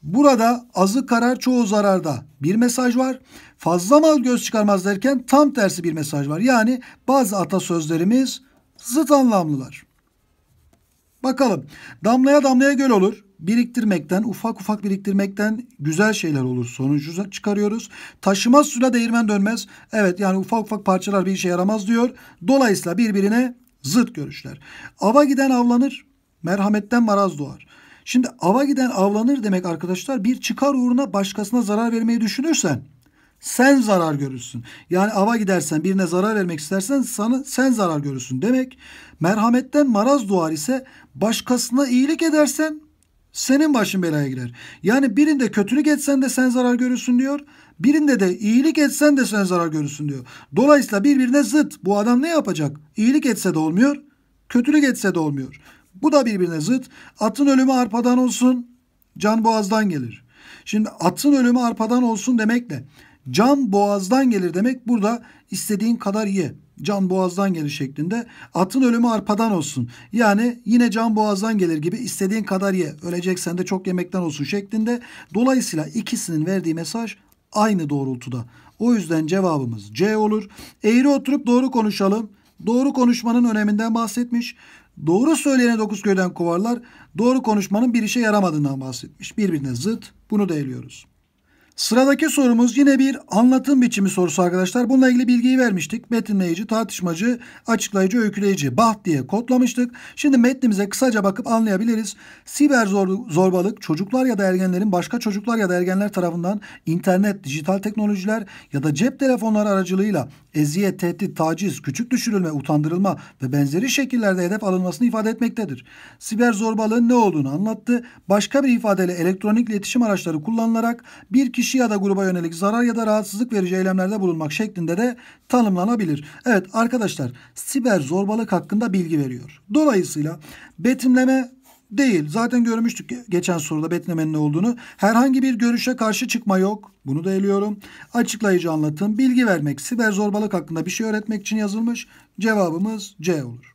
Burada azı karar çoğu zararda bir mesaj var. Fazla mal göz çıkarmaz derken tam tersi bir mesaj var. Yani bazı atasözlerimiz zıt anlamlılar. Bakalım damlaya damlaya göl olur biriktirmekten, ufak ufak biriktirmekten güzel şeyler olur. Sonucu çıkarıyoruz. Taşımaz suyla değirmen dönmez. Evet yani ufak ufak parçalar bir işe yaramaz diyor. Dolayısıyla birbirine zıt görüşler. Ava giden avlanır, merhametten maraz doğar. Şimdi ava giden avlanır demek arkadaşlar bir çıkar uğruna başkasına zarar vermeyi düşünürsen sen zarar görürsün. Yani ava gidersen birine zarar vermek istersen sana sen zarar görürsün demek. Merhametten maraz doğar ise başkasına iyilik edersen senin başın belaya girer. Yani birinde kötülük etsen de sen zarar görürsün diyor. Birinde de iyilik etsen de sen zarar görürsün diyor. Dolayısıyla birbirine zıt. Bu adam ne yapacak? İyilik etse de olmuyor, kötülük etse de olmuyor. Bu da birbirine zıt. Atın ölümü arpadan olsun, can boğazdan gelir. Şimdi atın ölümü arpadan olsun demekle can boğazdan gelir demek burada istediğin kadar ye. Can boğazdan gelir şeklinde. Atın ölümü arpadan olsun. Yani yine can boğazdan gelir gibi istediğin kadar ye. Öleceksen de çok yemekten olsun şeklinde. Dolayısıyla ikisinin verdiği mesaj aynı doğrultuda. O yüzden cevabımız C olur. Eğri oturup doğru konuşalım. Doğru konuşmanın öneminden bahsetmiş. Doğru söyleyene dokuz köyden kovarlar. Doğru konuşmanın bir işe yaramadığından bahsetmiş. Birbirine zıt. Bunu da eliyoruz. Sıradaki sorumuz yine bir anlatım biçimi sorusu arkadaşlar. Bununla ilgili bilgiyi vermiştik. Metinleyici, tartışmacı, açıklayıcı, öyküleyici, baht diye kodlamıştık. Şimdi metnimize kısaca bakıp anlayabiliriz. Siber zor, zorbalık çocuklar ya da ergenlerin başka çocuklar ya da ergenler tarafından internet, dijital teknolojiler ya da cep telefonları aracılığıyla eziyet, tehdit, taciz, küçük düşürülme, utandırılma ve benzeri şekillerde hedef alınmasını ifade etmektedir. Siber zorbalığın ne olduğunu anlattı. Başka bir ifadeyle elektronik iletişim araçları kullanılarak bir kişi kişi ya da gruba yönelik zarar ya da rahatsızlık verici eylemlerde bulunmak şeklinde de tanımlanabilir. Evet arkadaşlar siber zorbalık hakkında bilgi veriyor. Dolayısıyla betimleme değil. Zaten görmüştük geçen soruda betimlemenin ne olduğunu. Herhangi bir görüşe karşı çıkma yok. Bunu da eliyorum. Açıklayıcı anlatım, bilgi vermek, siber zorbalık hakkında bir şey öğretmek için yazılmış. Cevabımız C olur.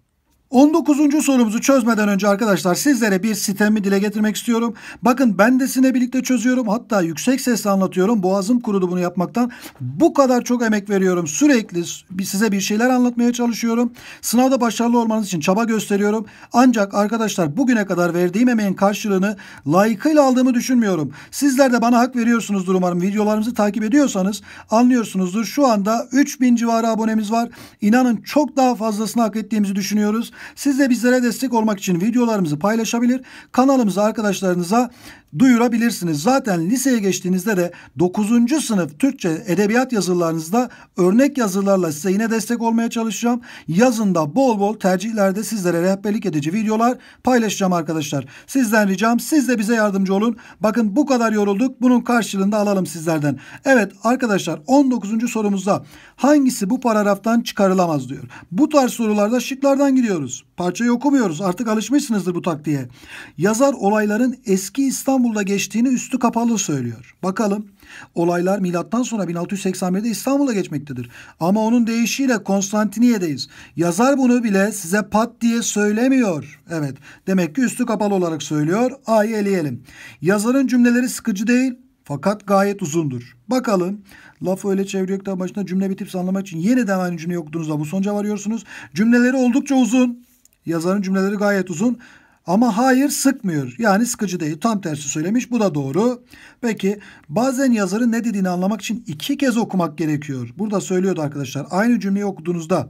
19. sorumuzu çözmeden önce arkadaşlar sizlere bir sistemi dile getirmek istiyorum. Bakın ben de sizinle birlikte çözüyorum. Hatta yüksek sesle anlatıyorum. Boğazım kurudu bunu yapmaktan. Bu kadar çok emek veriyorum. Sürekli size bir şeyler anlatmaya çalışıyorum. Sınavda başarılı olmanız için çaba gösteriyorum. Ancak arkadaşlar bugüne kadar verdiğim emeğin karşılığını layıkıyla aldığımı düşünmüyorum. Sizler de bana hak veriyorsunuzdur umarım. Videolarımızı takip ediyorsanız anlıyorsunuzdur. Şu anda 3000 civarı abonemiz var. İnanın çok daha fazlasını hak ettiğimizi düşünüyoruz. Siz de bizlere destek olmak için videolarımızı paylaşabilir, kanalımızı arkadaşlarınıza duyurabilirsiniz. Zaten liseye geçtiğinizde de 9. sınıf Türkçe edebiyat yazılarınızda örnek yazılarla size yine destek olmaya çalışacağım. Yazında bol bol tercihlerde sizlere rehberlik edici videolar paylaşacağım arkadaşlar. Sizden ricam siz de bize yardımcı olun. Bakın bu kadar yorulduk. Bunun karşılığında alalım sizlerden. Evet arkadaşlar 19. sorumuzda hangisi bu paragraftan çıkarılamaz diyor. Bu tarz sorularda şıklardan gidiyoruz. Parçayı okumuyoruz. Artık alışmışsınızdır bu taktiğe. Yazar olayların eski İstanbul'da geçtiğini üstü kapalı söylüyor. Bakalım. Olaylar milattan sonra 1681'de İstanbul'a geçmektedir. Ama onun deyişiyle Konstantiniye'deyiz. Yazar bunu bile size pat diye söylemiyor. Evet. Demek ki üstü kapalı olarak söylüyor. Ay eleyelim. Yazarın cümleleri sıkıcı değil fakat gayet uzundur. Bakalım lafı öyle çeviriyor ki başına cümle bitip anlamak için yeniden aynı cümleyi okuduğunuzda bu sonuca varıyorsunuz. Cümleleri oldukça uzun. Yazarın cümleleri gayet uzun. Ama hayır sıkmıyor. Yani sıkıcı değil. Tam tersi söylemiş. Bu da doğru. Peki bazen yazarın ne dediğini anlamak için iki kez okumak gerekiyor. Burada söylüyordu arkadaşlar. Aynı cümleyi okuduğunuzda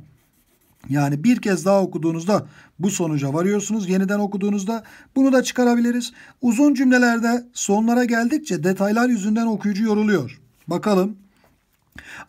yani bir kez daha okuduğunuzda bu sonuca varıyorsunuz. Yeniden okuduğunuzda bunu da çıkarabiliriz. Uzun cümlelerde sonlara geldikçe detaylar yüzünden okuyucu yoruluyor. Bakalım.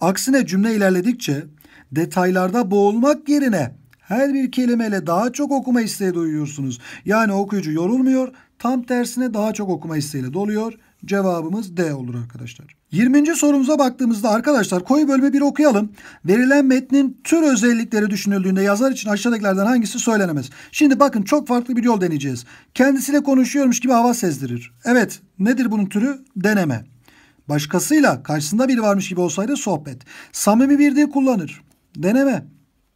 Aksine cümle ilerledikçe detaylarda boğulmak yerine her bir kelimeyle daha çok okuma isteği duyuyorsunuz. Yani okuyucu yorulmuyor, tam tersine daha çok okuma isteğiyle doluyor. Cevabımız D olur arkadaşlar. 20. sorumuza baktığımızda arkadaşlar koyu bölme 1 okuyalım. Verilen metnin tür özellikleri düşünüldüğünde yazar için aşağıdakilerden hangisi söylenemez? Şimdi bakın çok farklı bir yol deneyeceğiz. Kendisiyle konuşuyormuş gibi hava sezdirir. Evet nedir bunun türü? Deneme. Başkasıyla karşısında biri varmış gibi olsaydı sohbet. Samimi bir dil kullanır. Deneme.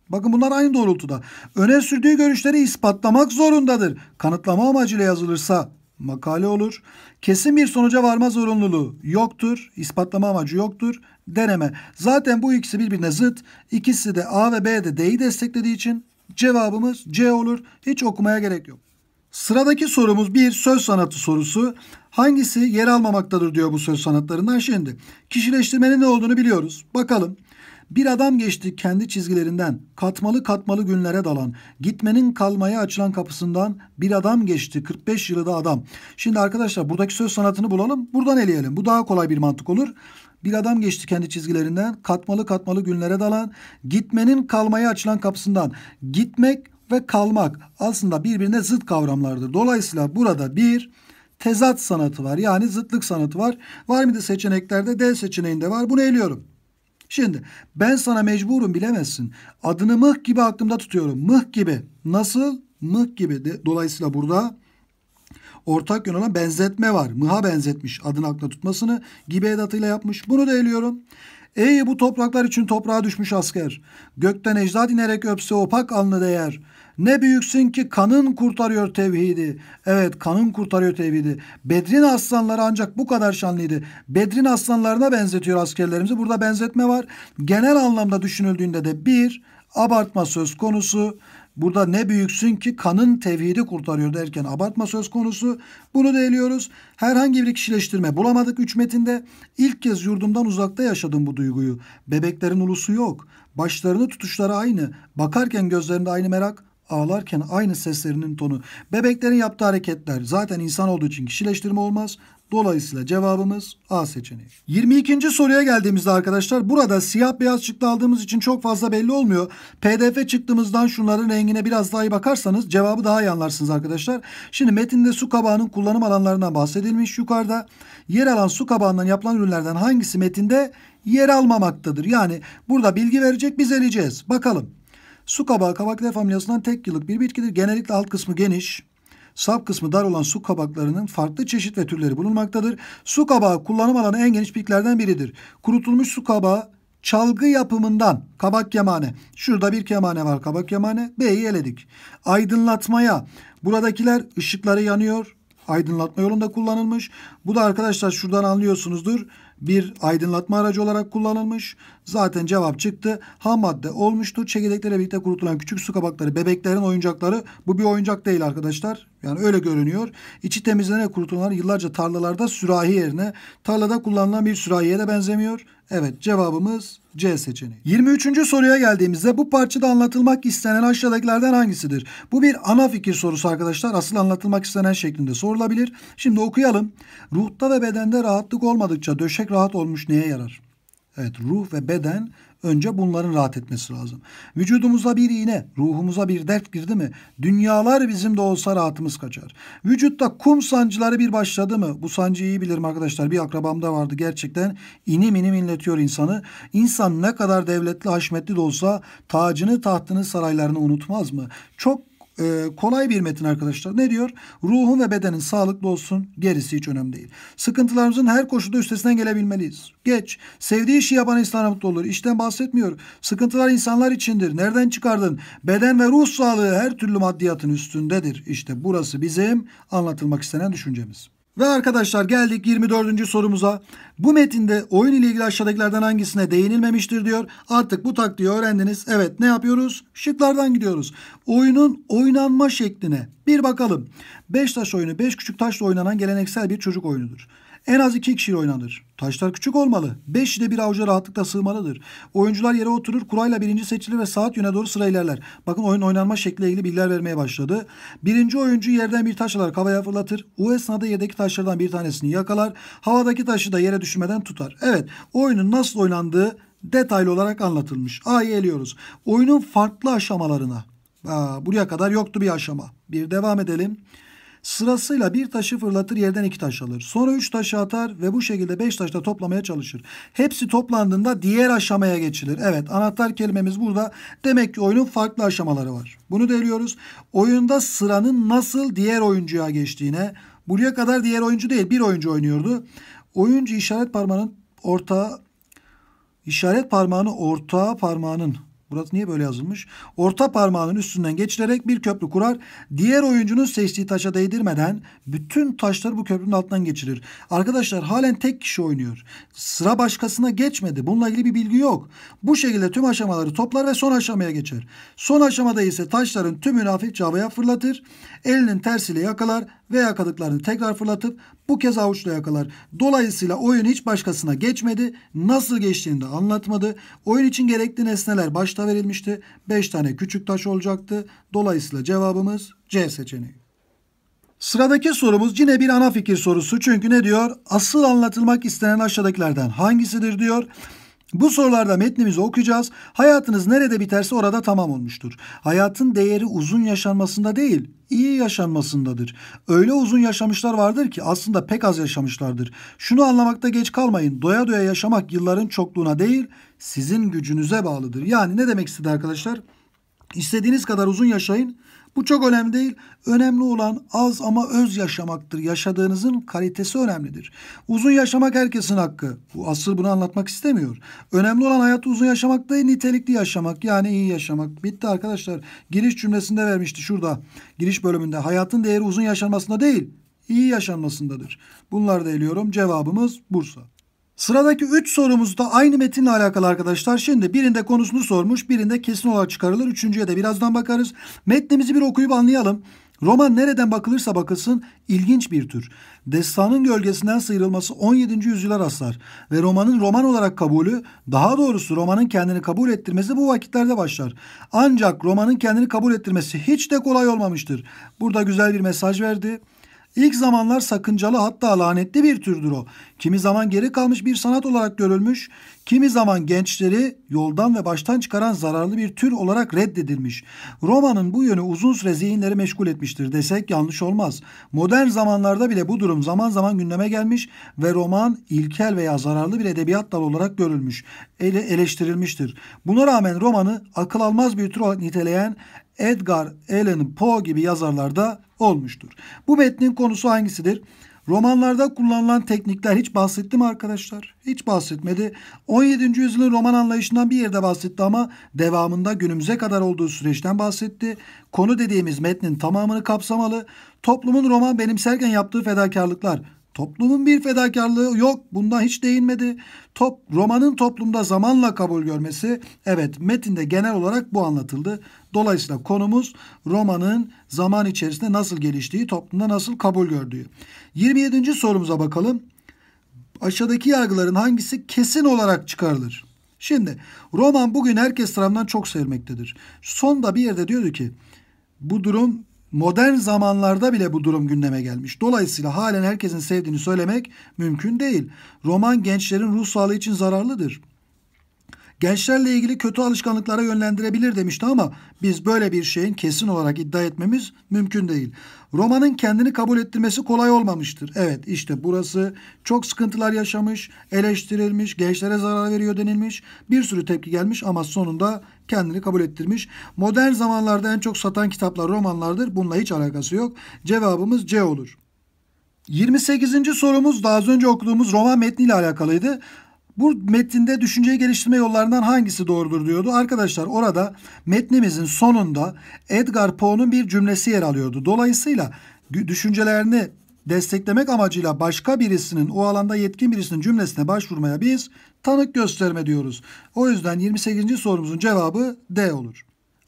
Bakın bunlar aynı doğrultuda. Öne sürdüğü görüşleri ispatlamak zorundadır. Kanıtlama amacıyla yazılırsa makale olur. Kesin bir sonuca varma zorunluluğu yoktur. İspatlama amacı yoktur. Deneme. Zaten bu ikisi birbirine zıt. İkisi de A ve B de D'yi desteklediği için cevabımız C olur. Hiç okumaya gerek yok. Sıradaki sorumuz bir söz sanatı sorusu. Hangisi yer almamaktadır diyor bu söz sanatlarından şimdi. Kişileştirmenin ne olduğunu biliyoruz. Bakalım. Bir adam geçti kendi çizgilerinden, katmalı katmalı günlere dalan, gitmenin kalmaya açılan kapısından bir adam geçti. 45 yılı da adam. Şimdi arkadaşlar buradaki söz sanatını bulalım, buradan eleyelim. Bu daha kolay bir mantık olur. Bir adam geçti kendi çizgilerinden, katmalı katmalı günlere dalan, gitmenin kalmaya açılan kapısından. Gitmek ve kalmak aslında birbirine zıt kavramlardır. Dolayısıyla burada bir tezat sanatı var. Yani zıtlık sanatı var. Var mıydı seçeneklerde? D seçeneğinde var. Bunu eliyorum. Şimdi ben sana mecburum bilemezsin. Adını mıh gibi aklımda tutuyorum. Mıh gibi. Nasıl? Mıh gibi. De, dolayısıyla burada ortak yön olan benzetme var. Mıha benzetmiş adını aklına tutmasını gibi edatıyla yapmış. Bunu da eliyorum. Ey bu topraklar için toprağa düşmüş asker. Gökten ecdad inerek öpse opak alnı değer. Ne büyüksün ki kanın kurtarıyor tevhidi. Evet kanın kurtarıyor tevhidi. Bedrin aslanları ancak bu kadar şanlıydı. Bedrin aslanlarına benzetiyor askerlerimizi. Burada benzetme var. Genel anlamda düşünüldüğünde de bir abartma söz konusu. Burada ne büyüksün ki kanın tevhidi kurtarıyor derken abartma söz konusu. Bunu da eliyoruz. Herhangi bir kişileştirme bulamadık üç metinde. İlk kez yurdumdan uzakta yaşadım bu duyguyu. Bebeklerin ulusu yok. Başlarını tutuşları aynı. Bakarken gözlerinde aynı merak ağlarken aynı seslerinin tonu. Bebeklerin yaptığı hareketler zaten insan olduğu için kişileştirme olmaz. Dolayısıyla cevabımız A seçeneği. 22. soruya geldiğimizde arkadaşlar burada siyah beyaz çıktı aldığımız için çok fazla belli olmuyor. PDF çıktığımızdan şunların rengine biraz daha iyi bakarsanız cevabı daha iyi anlarsınız arkadaşlar. Şimdi metinde su kabağının kullanım alanlarından bahsedilmiş yukarıda. Yer alan su kabağından yapılan ürünlerden hangisi metinde yer almamaktadır? Yani burada bilgi verecek biz eleyeceğiz. Bakalım. Su kabağı kabaklıya familyasından tek yıllık bir bitkidir. Genellikle alt kısmı geniş, sap kısmı dar olan su kabaklarının farklı çeşit ve türleri bulunmaktadır. Su kabağı kullanım alanı en geniş bitkilerden biridir. Kurutulmuş su kabağı çalgı yapımından kabak kemane. Şurada bir kemane var kabak kemane. B'yi eledik. Aydınlatmaya. Buradakiler ışıkları yanıyor. Aydınlatma yolunda kullanılmış. Bu da arkadaşlar şuradan anlıyorsunuzdur bir aydınlatma aracı olarak kullanılmış. Zaten cevap çıktı. Ham madde olmuştur. Çekirdeklerle birlikte kurutulan küçük su kabakları, bebeklerin oyuncakları. Bu bir oyuncak değil arkadaşlar. Yani öyle görünüyor. İçi temizlenerek kurutulan yıllarca tarlalarda sürahi yerine tarlada kullanılan bir sürahiye de benzemiyor. Evet cevabımız C seçeneği. 23. soruya geldiğimizde bu parçada anlatılmak istenen aşağıdakilerden hangisidir? Bu bir ana fikir sorusu arkadaşlar. Asıl anlatılmak istenen şeklinde sorulabilir. Şimdi okuyalım. Ruhta ve bedende rahatlık olmadıkça döşek rahat olmuş neye yarar? Evet ruh ve beden Önce bunların rahat etmesi lazım. Vücudumuza bir iğne, ruhumuza bir dert girdi mi dünyalar bizim de olsa rahatımız kaçar. Vücutta kum sancıları bir başladı mı bu sancıyı iyi bilirim arkadaşlar bir akrabamda vardı gerçekten inim inim inletiyor insanı. İnsan ne kadar devletli haşmetli de olsa tacını tahtını saraylarını unutmaz mı? Çok ee, kolay bir metin arkadaşlar. Ne diyor? Ruhun ve bedenin sağlıklı olsun. Gerisi hiç önemli değil. Sıkıntılarımızın her koşulda üstesinden gelebilmeliyiz. Geç. Sevdiği işi yapan insana mutlu olur. İşten bahsetmiyor. Sıkıntılar insanlar içindir. Nereden çıkardın? Beden ve ruh sağlığı her türlü maddiyatın üstündedir. İşte burası bizim anlatılmak istenen düşüncemiz. Ve arkadaşlar geldik 24. sorumuza. Bu metinde oyun ile ilgili aşağıdakilerden hangisine değinilmemiştir diyor. Artık bu taktiği öğrendiniz. Evet ne yapıyoruz? Şıklardan gidiyoruz. Oyunun oynanma şekline bir bakalım. Beş taş oyunu beş küçük taşla oynanan geleneksel bir çocuk oyunudur. En az iki kişiyle oynanır. Taşlar küçük olmalı. Beş ile bir avuca rahatlıkla sığmalıdır. Oyuncular yere oturur, kurayla birinci seçilir ve saat yöne doğru sıra ilerler. Bakın oyun oynanma şekliyle ilgili bilgiler vermeye başladı. Birinci oyuncu yerden bir taş alarak havaya fırlatır. O esnada yerdeki taşlardan bir tanesini yakalar. Havadaki taşı da yere düşürmeden tutar. Evet, oyunun nasıl oynandığı detaylı olarak anlatılmış. A'yı eliyoruz. Oyunun farklı aşamalarına. Aa, buraya kadar yoktu bir aşama. Bir devam edelim. Sırasıyla bir taşı fırlatır yerden iki taş alır. Sonra üç taş atar ve bu şekilde beş taşla toplamaya çalışır. Hepsi toplandığında diğer aşamaya geçilir. Evet anahtar kelimemiz burada. Demek ki oyunun farklı aşamaları var. Bunu deliyoruz. Oyunda sıranın nasıl diğer oyuncuya geçtiğine. Buraya kadar diğer oyuncu değil bir oyuncu oynuyordu. Oyuncu işaret parmağının orta işaret parmağını orta parmağının Burası niye böyle yazılmış? Orta parmağının üstünden geçilerek bir köprü kurar. Diğer oyuncunun seçtiği taşa değdirmeden bütün taşları bu köprünün altından geçirir. Arkadaşlar halen tek kişi oynuyor. Sıra başkasına geçmedi. Bununla ilgili bir bilgi yok. Bu şekilde tüm aşamaları toplar ve son aşamaya geçer. Son aşamada ise taşların tümünü hafifçe havaya fırlatır. Elinin tersiyle yakalar ve yakaladıklarını tekrar fırlatıp bu kez avuçla yakalar. Dolayısıyla oyun hiç başkasına geçmedi. Nasıl geçtiğini de anlatmadı. Oyun için gerekli nesneler başta verilmişti. 5 tane küçük taş olacaktı. Dolayısıyla cevabımız C seçeneği. Sıradaki sorumuz yine bir ana fikir sorusu. Çünkü ne diyor? Asıl anlatılmak istenen aşağıdakilerden hangisidir diyor. Bu sorularda metnimizi okuyacağız. Hayatınız nerede biterse orada tamam olmuştur. Hayatın değeri uzun yaşanmasında değil, iyi yaşanmasındadır. Öyle uzun yaşamışlar vardır ki aslında pek az yaşamışlardır. Şunu anlamakta geç kalmayın. Doya doya yaşamak yılların çokluğuna değil, sizin gücünüze bağlıdır. Yani ne demek istedi arkadaşlar? İstediğiniz kadar uzun yaşayın. Bu çok önemli değil. Önemli olan az ama öz yaşamaktır. Yaşadığınızın kalitesi önemlidir. Uzun yaşamak herkesin hakkı. Bu asıl bunu anlatmak istemiyor. Önemli olan hayatı uzun yaşamak değil, nitelikli yaşamak. Yani iyi yaşamak. Bitti arkadaşlar. Giriş cümlesinde vermişti şurada. Giriş bölümünde. Hayatın değeri uzun yaşanmasında değil, iyi yaşanmasındadır. Bunları da eliyorum. Cevabımız Bursa. Sıradaki 3 sorumuz da aynı metinle alakalı arkadaşlar. Şimdi birinde konusunu sormuş, birinde kesin olarak çıkarılır. Üçüncüye de birazdan bakarız. Metnimizi bir okuyup anlayalım. Roman nereden bakılırsa bakılsın ilginç bir tür. Destanın gölgesinden sıyrılması 17. yüzyıla rastlar ve romanın roman olarak kabulü, daha doğrusu romanın kendini kabul ettirmesi bu vakitlerde başlar. Ancak romanın kendini kabul ettirmesi hiç de kolay olmamıştır. Burada güzel bir mesaj verdi. İlk zamanlar sakıncalı hatta lanetli bir türdür o. Kimi zaman geri kalmış bir sanat olarak görülmüş, kimi zaman gençleri yoldan ve baştan çıkaran zararlı bir tür olarak reddedilmiş. Roma'nın bu yönü uzun süre zihinleri meşgul etmiştir desek yanlış olmaz. Modern zamanlarda bile bu durum zaman zaman gündeme gelmiş ve roman ilkel veya zararlı bir edebiyat dalı olarak görülmüş, ele eleştirilmiştir. Buna rağmen romanı akıl almaz bir tür olarak niteleyen Edgar Allan Poe gibi yazarlarda olmuştur. Bu metnin konusu hangisidir? Romanlarda kullanılan teknikler hiç bahsetti mi arkadaşlar? Hiç bahsetmedi. 17. yüzyılın roman anlayışından bir yerde bahsetti ama devamında günümüze kadar olduğu süreçten bahsetti. Konu dediğimiz metnin tamamını kapsamalı. Toplumun roman benimserken yaptığı fedakarlıklar. Toplumun bir fedakarlığı yok. Bundan hiç değinmedi. Top, romanın toplumda zamanla kabul görmesi. Evet metinde genel olarak bu anlatıldı. Dolayısıyla konumuz Roma'nın zaman içerisinde nasıl geliştiği, toplumda nasıl kabul gördüğü. 27. sorumuza bakalım. Aşağıdaki yargıların hangisi kesin olarak çıkarılır? Şimdi Roman bugün herkes tarafından çok sevilmektedir. Sonda bir yerde diyordu ki bu durum modern zamanlarda bile bu durum gündeme gelmiş. Dolayısıyla halen herkesin sevdiğini söylemek mümkün değil. Roman gençlerin ruh sağlığı için zararlıdır gençlerle ilgili kötü alışkanlıklara yönlendirebilir demişti ama biz böyle bir şeyin kesin olarak iddia etmemiz mümkün değil. Roma'nın kendini kabul ettirmesi kolay olmamıştır. Evet işte burası çok sıkıntılar yaşamış, eleştirilmiş, gençlere zarar veriyor denilmiş. Bir sürü tepki gelmiş ama sonunda kendini kabul ettirmiş. Modern zamanlarda en çok satan kitaplar romanlardır. Bununla hiç alakası yok. Cevabımız C olur. 28. sorumuz daha az önce okuduğumuz Roma metniyle alakalıydı. Bu metinde düşünceyi geliştirme yollarından hangisi doğrudur diyordu. Arkadaşlar orada metnimizin sonunda Edgar Poe'nun bir cümlesi yer alıyordu. Dolayısıyla düşüncelerini desteklemek amacıyla başka birisinin o alanda yetkin birisinin cümlesine başvurmaya biz tanık gösterme diyoruz. O yüzden 28. sorumuzun cevabı D olur.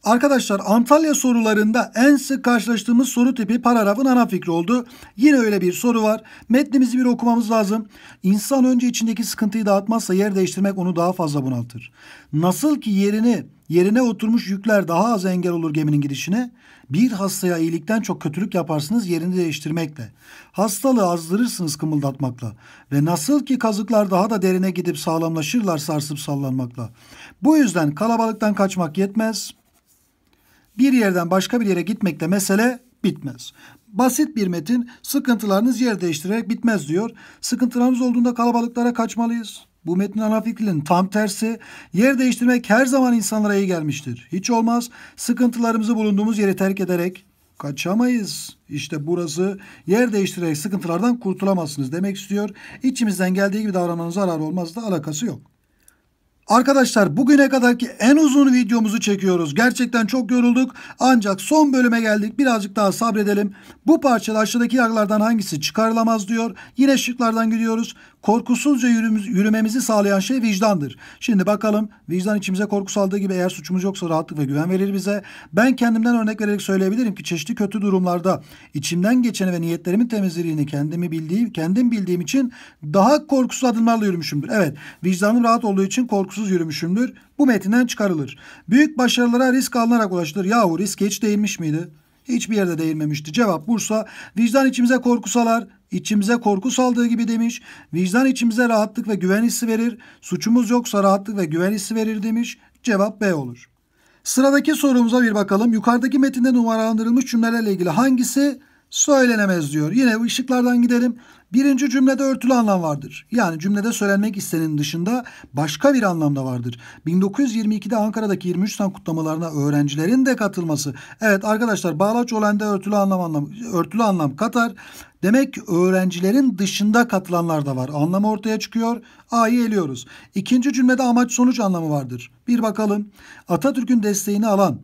Arkadaşlar Antalya sorularında en sık karşılaştığımız soru tipi paragrafın ana fikri oldu. Yine öyle bir soru var. Metnimizi bir okumamız lazım. İnsan önce içindeki sıkıntıyı dağıtmazsa yer değiştirmek onu daha fazla bunaltır. Nasıl ki yerini yerine oturmuş yükler daha az engel olur geminin gidişine. Bir hastaya iyilikten çok kötülük yaparsınız yerini değiştirmekle. Hastalığı azdırırsınız kımıldatmakla. Ve nasıl ki kazıklar daha da derine gidip sağlamlaşırlar sarsıp sallanmakla. Bu yüzden kalabalıktan kaçmak yetmez bir yerden başka bir yere gitmekle mesele bitmez. Basit bir metin sıkıntılarınız yer değiştirerek bitmez diyor. Sıkıntılarımız olduğunda kalabalıklara kaçmalıyız. Bu metnin ana fikrinin tam tersi. Yer değiştirmek her zaman insanlara iyi gelmiştir. Hiç olmaz sıkıntılarımızı bulunduğumuz yere terk ederek kaçamayız. İşte burası yer değiştirerek sıkıntılardan kurtulamazsınız demek istiyor. İçimizden geldiği gibi davranmanın zararı olmaz da alakası yok. Arkadaşlar bugüne kadarki en uzun videomuzu çekiyoruz. Gerçekten çok yorulduk. Ancak son bölüme geldik. Birazcık daha sabredelim. Bu parçada aşağıdaki yargılardan hangisi çıkarılamaz diyor. Yine şıklardan gidiyoruz korkusuzca yürümemizi sağlayan şey vicdandır. Şimdi bakalım vicdan içimize korku saldığı gibi eğer suçumuz yoksa rahatlık ve güven verir bize. Ben kendimden örnek vererek söyleyebilirim ki çeşitli kötü durumlarda içimden geçeni ve niyetlerimin temizliğini kendimi bildiğim, kendim bildiğim için daha korkusuz adımlarla yürümüşümdür. Evet vicdanım rahat olduğu için korkusuz yürümüşümdür. Bu metinden çıkarılır. Büyük başarılara risk alınarak ulaşılır. Yahu risk hiç değinmiş miydi? Hiçbir yerde değinmemişti. Cevap Bursa. Vicdan içimize korku salar içimize korku saldığı gibi demiş. Vicdan içimize rahatlık ve güven hissi verir. Suçumuz yoksa rahatlık ve güven hissi verir demiş. Cevap B olur. Sıradaki sorumuza bir bakalım. Yukarıdaki metinde numaralandırılmış cümlelerle ilgili hangisi söylenemez diyor. Yine ışıklardan gidelim. Birinci cümlede örtülü anlam vardır. Yani cümlede söylenmek istenin dışında başka bir anlamda vardır. 1922'de Ankara'daki 23 Nisan kutlamalarına öğrencilerin de katılması. Evet arkadaşlar Bağlaç Olen'de örtülü anlam, anlam örtülü anlam katar. Demek ki öğrencilerin dışında katılanlar da var. Anlam ortaya çıkıyor. A'yı eliyoruz. İkinci cümlede amaç sonuç anlamı vardır. Bir bakalım. Atatürk'ün desteğini alan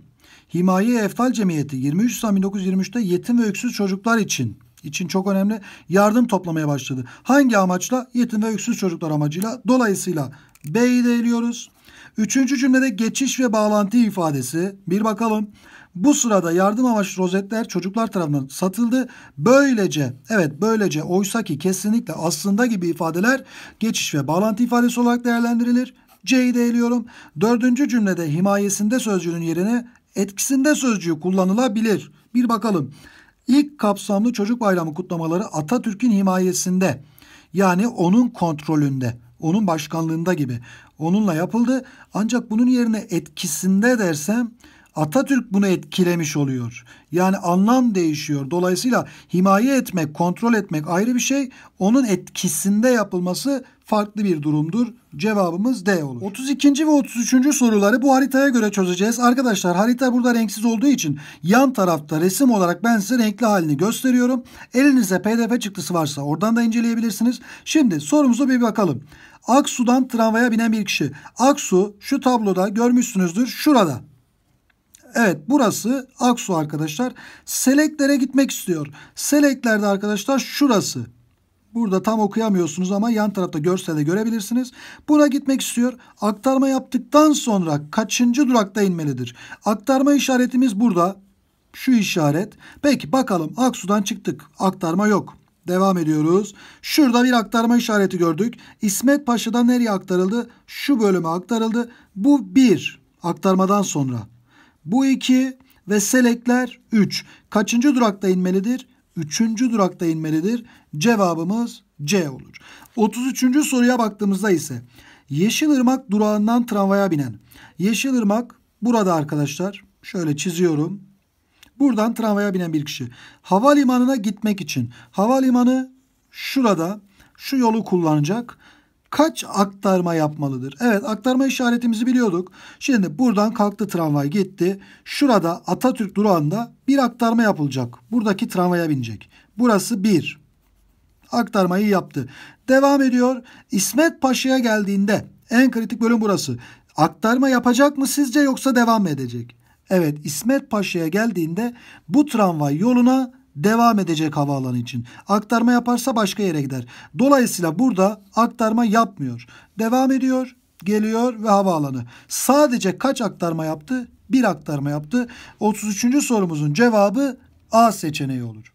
Himaye Eftal Cemiyeti 23 Nisan 1923'te yetim ve öksüz çocuklar için için çok önemli yardım toplamaya başladı. Hangi amaçla? Yetim ve öksüz çocuklar amacıyla. Dolayısıyla B'yi de eliyoruz. Üçüncü cümlede geçiş ve bağlantı ifadesi. Bir bakalım. Bu sırada yardım amaçlı rozetler çocuklar tarafından satıldı. Böylece evet böylece oysa ki kesinlikle aslında gibi ifadeler geçiş ve bağlantı ifadesi olarak değerlendirilir. C'yi de eliyorum. Dördüncü cümlede himayesinde sözcüğünün yerine etkisinde sözcüğü kullanılabilir. Bir bakalım. İlk kapsamlı çocuk bayramı kutlamaları Atatürk'ün himayesinde yani onun kontrolünde, onun başkanlığında gibi onunla yapıldı. Ancak bunun yerine etkisinde dersem Atatürk bunu etkilemiş oluyor. Yani anlam değişiyor. Dolayısıyla himaye etmek, kontrol etmek ayrı bir şey. Onun etkisinde yapılması farklı bir durumdur. Cevabımız D olur. 32. ve 33. soruları bu haritaya göre çözeceğiz. Arkadaşlar harita burada renksiz olduğu için yan tarafta resim olarak ben size renkli halini gösteriyorum. Elinize pdf çıktısı varsa oradan da inceleyebilirsiniz. Şimdi sorumuza bir bakalım. Aksu'dan tramvaya binen bir kişi. Aksu şu tabloda görmüşsünüzdür şurada. Evet burası Aksu arkadaşlar. Seleklere gitmek istiyor. Seleklerde arkadaşlar şurası. Burada tam okuyamıyorsunuz ama yan tarafta görselde görebilirsiniz. Buna gitmek istiyor. Aktarma yaptıktan sonra kaçıncı durakta inmelidir? Aktarma işaretimiz burada. Şu işaret. Peki bakalım Aksu'dan çıktık. Aktarma yok. Devam ediyoruz. Şurada bir aktarma işareti gördük. İsmet Paşa'dan nereye aktarıldı? Şu bölüme aktarıldı. Bu bir aktarmadan sonra. Bu iki ve selekler 3. Kaçıncı durakta inmelidir? Üçüncü durakta inmelidir. Cevabımız C olur. 33. soruya baktığımızda ise Yeşilırmak durağından tramvaya binen. Yeşilırmak burada arkadaşlar. Şöyle çiziyorum. Buradan tramvaya binen bir kişi. Havalimanına gitmek için. Havalimanı şurada. Şu yolu kullanacak. Kaç aktarma yapmalıdır? Evet aktarma işaretimizi biliyorduk. Şimdi buradan kalktı tramvay gitti. Şurada Atatürk durağında bir aktarma yapılacak. Buradaki tramvaya binecek. Burası 1 aktarmayı yaptı. Devam ediyor. İsmet Paşa'ya geldiğinde en kritik bölüm burası. Aktarma yapacak mı sizce yoksa devam mı edecek? Evet İsmet Paşa'ya geldiğinde bu tramvay yoluna devam edecek havaalanı için. Aktarma yaparsa başka yere gider. Dolayısıyla burada aktarma yapmıyor. Devam ediyor, geliyor ve havaalanı. Sadece kaç aktarma yaptı? Bir aktarma yaptı. 33. sorumuzun cevabı A seçeneği olur.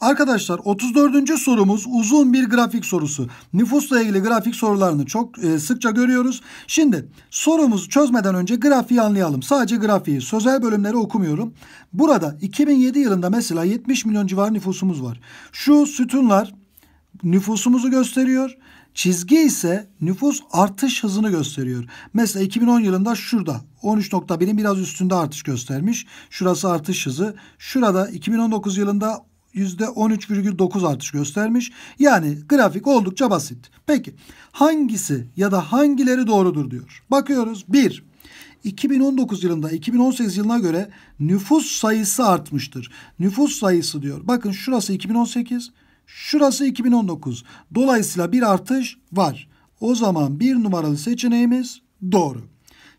Arkadaşlar 34. sorumuz uzun bir grafik sorusu. Nüfusla ilgili grafik sorularını çok e, sıkça görüyoruz. Şimdi sorumuzu çözmeden önce grafiği anlayalım. Sadece grafiği, sözel bölümleri okumuyorum. Burada 2007 yılında mesela 70 milyon civar nüfusumuz var. Şu sütunlar nüfusumuzu gösteriyor. Çizgi ise nüfus artış hızını gösteriyor. Mesela 2010 yılında şurada 13.1'in biraz üstünde artış göstermiş. Şurası artış hızı. Şurada 2019 yılında %13,9 artış göstermiş. Yani grafik oldukça basit. Peki hangisi ya da hangileri doğrudur diyor. Bakıyoruz. 1. 2019 yılında 2018 yılına göre nüfus sayısı artmıştır. Nüfus sayısı diyor. Bakın şurası 2018, şurası 2019. Dolayısıyla bir artış var. O zaman bir numaralı seçeneğimiz doğru.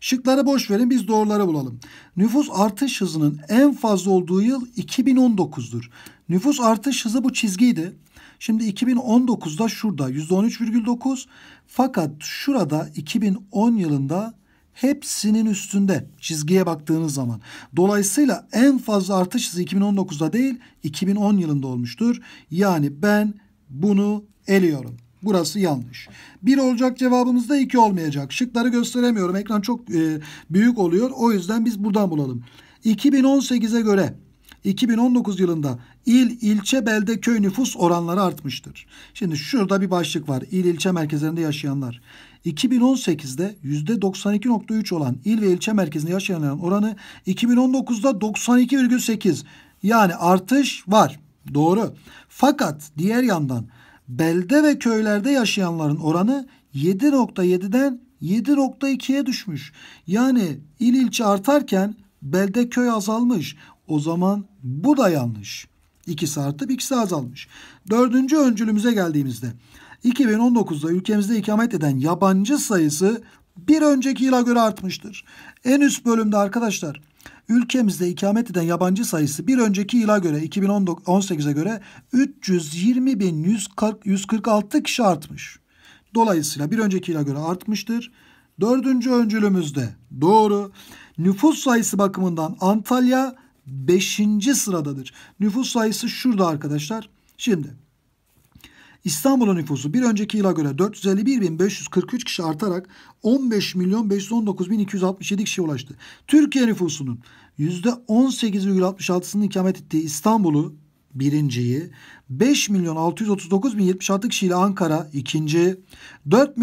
Şıkları boş verin biz doğruları bulalım. Nüfus artış hızının en fazla olduğu yıl 2019'dur. Nüfus artış hızı bu çizgiydi. Şimdi 2019'da şurada %13,9 fakat şurada 2010 yılında hepsinin üstünde çizgiye baktığınız zaman. Dolayısıyla en fazla artış hızı 2019'da değil 2010 yılında olmuştur. Yani ben bunu eliyorum. Burası yanlış. 1 olacak cevabımız da 2 olmayacak. Şıkları gösteremiyorum. Ekran çok e, büyük oluyor. O yüzden biz buradan bulalım. 2018'e göre 2019 yılında il, ilçe, belde, köy nüfus oranları artmıştır. Şimdi şurada bir başlık var. İl, ilçe merkezlerinde yaşayanlar. 2018'de %92.3 olan il ve ilçe merkezinde yaşayanların oranı 2019'da 92,8. Yani artış var. Doğru. Fakat diğer yandan belde ve köylerde yaşayanların oranı 7.7'den 7.2'ye düşmüş. Yani il ilçe artarken belde köy azalmış. O zaman bu da yanlış. İkisi artıp ikisi azalmış. Dördüncü öncülümüze geldiğimizde 2019'da ülkemizde ikamet eden yabancı sayısı bir önceki yıla göre artmıştır. En üst bölümde arkadaşlar ülkemizde ikamet eden yabancı sayısı bir önceki yıla göre 2018'e göre 320.146 kişi artmış. Dolayısıyla bir önceki yıla göre artmıştır. Dördüncü öncülümüzde doğru. Nüfus sayısı bakımından Antalya 5. sıradadır. Nüfus sayısı şurada arkadaşlar. Şimdi İstanbul'un nüfusu bir önceki yıla göre 451.543 kişi artarak 15.519.267 milyon kişiye ulaştı. Türkiye nüfusunun %18,66'sının ikamet ettiği İstanbul'u birinciyi, 5 kişiyle Ankara ikinci, 4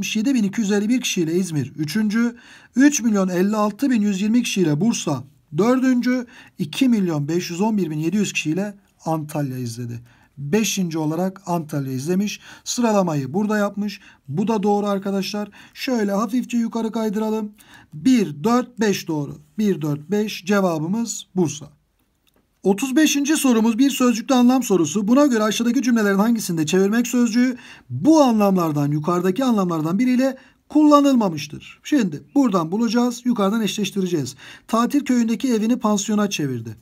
kişiyle İzmir üçüncü, 3 kişiyle Bursa Dördüncü 2 milyon 511 bin 700 kişiyle Antalya izledi. Beşinci olarak Antalya izlemiş. Sıralamayı burada yapmış. Bu da doğru arkadaşlar. Şöyle hafifçe yukarı kaydıralım. 1, 4, 5 doğru. 1, 4, 5 cevabımız Bursa. 35. sorumuz bir sözcükte anlam sorusu. Buna göre aşağıdaki cümlelerin hangisinde çevirmek sözcüğü bu anlamlardan yukarıdaki anlamlardan biriyle kullanılmamıştır. Şimdi buradan bulacağız, yukarıdan eşleştireceğiz. Tatil köyündeki evini pansiyona çevirdi.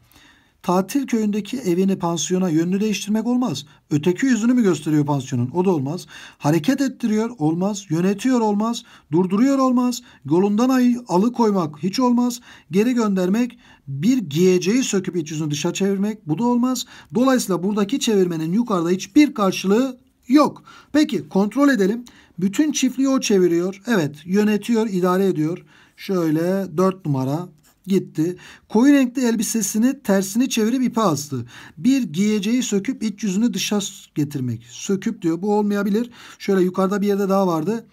Tatil köyündeki evini pansiyona yönünü değiştirmek olmaz. Öteki yüzünü mü gösteriyor pansiyonun? O da olmaz. Hareket ettiriyor olmaz. Yönetiyor olmaz. Durduruyor olmaz. Yolundan alıkoymak hiç olmaz. Geri göndermek bir giyeceği söküp iç yüzünü dışa çevirmek bu da olmaz. Dolayısıyla buradaki çevirmenin yukarıda hiçbir karşılığı yok. Peki kontrol edelim. Bütün çiftliği o çeviriyor. Evet yönetiyor, idare ediyor. Şöyle dört numara gitti. Koyu renkli elbisesini tersini çevirip ipe astı. Bir giyeceği söküp iç yüzünü dışa getirmek. Söküp diyor. Bu olmayabilir. Şöyle yukarıda bir yerde daha vardı.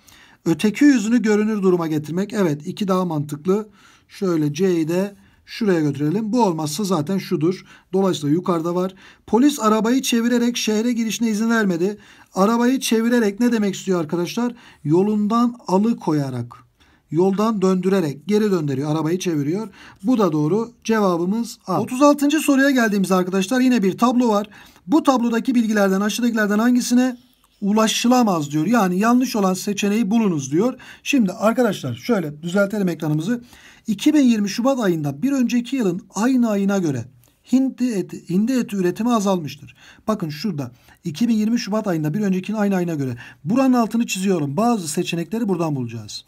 Öteki yüzünü görünür duruma getirmek. Evet iki daha mantıklı. Şöyle C'yi de Şuraya götürelim. Bu olmazsa zaten şudur. Dolayısıyla yukarıda var. Polis arabayı çevirerek şehre girişine izin vermedi. Arabayı çevirerek ne demek istiyor arkadaşlar? Yolundan alıkoyarak. Yoldan döndürerek geri döndürüyor. Arabayı çeviriyor. Bu da doğru. Cevabımız A. 36. soruya geldiğimiz arkadaşlar yine bir tablo var. Bu tablodaki bilgilerden aşağıdakilerden hangisine ulaşılamaz diyor. Yani yanlış olan seçeneği bulunuz diyor. Şimdi arkadaşlar şöyle düzeltelim ekranımızı. 2020 Şubat ayında bir önceki yılın aynı ayına göre hindi eti, hindi eti üretimi azalmıştır. Bakın şurada 2020 Şubat ayında bir öncekinin aynı ayına göre. Buranın altını çiziyorum. Bazı seçenekleri buradan bulacağız.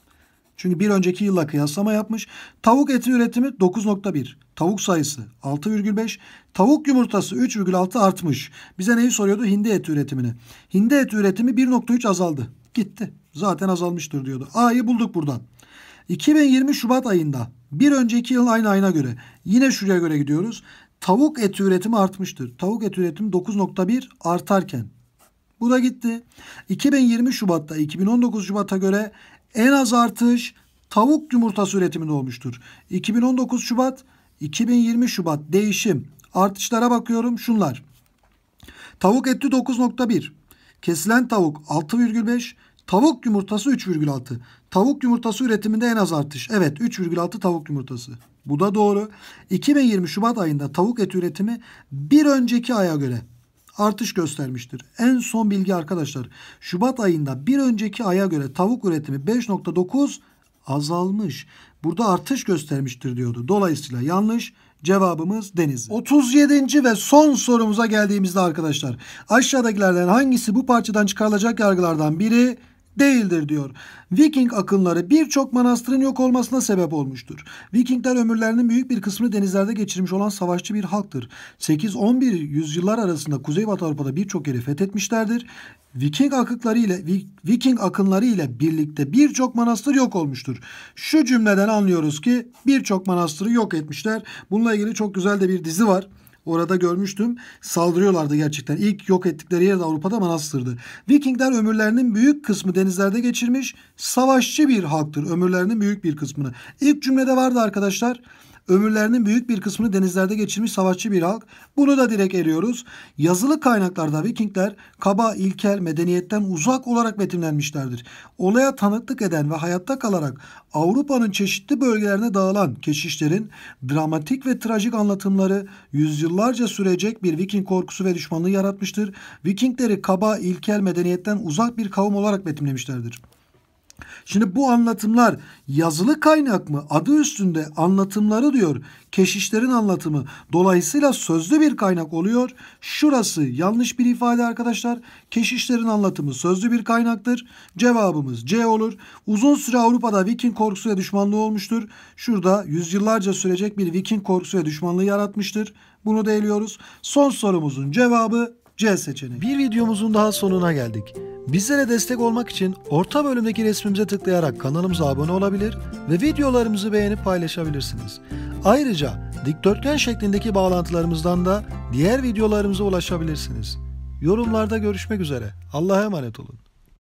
Çünkü bir önceki yılla kıyaslama yapmış. Tavuk eti üretimi 9.1. Tavuk sayısı 6,5. Tavuk yumurtası 3,6 artmış. Bize neyi soruyordu? Hindi eti üretimini. Hindi eti üretimi 1.3 azaldı. Gitti. Zaten azalmıştır diyordu. A'yı bulduk buradan. 2020 Şubat ayında bir önceki yıl aynı ayına göre yine şuraya göre gidiyoruz. Tavuk eti üretimi artmıştır. Tavuk eti üretimi 9.1 artarken bu da gitti. 2020 Şubat'ta 2019 Şubat'a göre en az artış tavuk yumurtası üretiminde olmuştur. 2019 Şubat 2020 Şubat değişim artışlara bakıyorum şunlar. Tavuk eti 9.1, kesilen tavuk 6.5, tavuk yumurtası 3.6. Tavuk yumurtası üretiminde en az artış. Evet 3.6 tavuk yumurtası. Bu da doğru. 2020 Şubat ayında tavuk eti üretimi bir önceki aya göre artış göstermiştir. En son bilgi arkadaşlar Şubat ayında bir önceki aya göre tavuk üretimi 5.9 azalmış. Burada artış göstermiştir diyordu. Dolayısıyla yanlış Cevabımız deniz. 37. ve son sorumuza geldiğimizde arkadaşlar aşağıdakilerden hangisi bu parçadan çıkarılacak yargılardan biri değildir diyor. Viking akınları birçok manastırın yok olmasına sebep olmuştur. Vikingler ömürlerinin büyük bir kısmını denizlerde geçirmiş olan savaşçı bir halktır. 8-11 yüzyıllar arasında Kuzeybatı Avrupa'da birçok yeri fethetmişlerdir. Viking akıkları ile Viking akınları ile birlikte birçok manastır yok olmuştur. Şu cümleden anlıyoruz ki birçok manastırı yok etmişler. Bununla ilgili çok güzel de bir dizi var. Orada görmüştüm. Saldırıyorlardı gerçekten. İlk yok ettikleri yer de Avrupa'da Manastır'dı. Vikingler ömürlerinin büyük kısmı denizlerde geçirmiş savaşçı bir halktır. Ömürlerinin büyük bir kısmını. İlk cümlede vardı arkadaşlar. Arkadaşlar Ömürlerinin büyük bir kısmını denizlerde geçirmiş savaşçı bir halk. Bunu da direkt eriyoruz. Yazılı kaynaklarda Vikingler kaba, ilkel, medeniyetten uzak olarak betimlenmişlerdir. Olaya tanıklık eden ve hayatta kalarak Avrupa'nın çeşitli bölgelerine dağılan keşişlerin dramatik ve trajik anlatımları yüzyıllarca sürecek bir Viking korkusu ve düşmanlığı yaratmıştır. Vikingleri kaba, ilkel, medeniyetten uzak bir kavim olarak betimlemişlerdir. Şimdi bu anlatımlar yazılı kaynak mı? Adı üstünde anlatımları diyor. Keşişlerin anlatımı. Dolayısıyla sözlü bir kaynak oluyor. Şurası yanlış bir ifade arkadaşlar. Keşişlerin anlatımı sözlü bir kaynaktır. Cevabımız C olur. Uzun süre Avrupa'da Viking korkusuyla düşmanlığı olmuştur. Şurada yüzyıllarca sürecek bir Viking korkusuyla düşmanlığı yaratmıştır. Bunu da eliyoruz. Son sorumuzun cevabı C seçeneği. Bir videomuzun daha sonuna geldik. Bizlere destek olmak için orta bölümdeki resmimize tıklayarak kanalımıza abone olabilir ve videolarımızı beğenip paylaşabilirsiniz. Ayrıca dikdörtgen şeklindeki bağlantılarımızdan da diğer videolarımıza ulaşabilirsiniz. Yorumlarda görüşmek üzere. Allah'a emanet olun.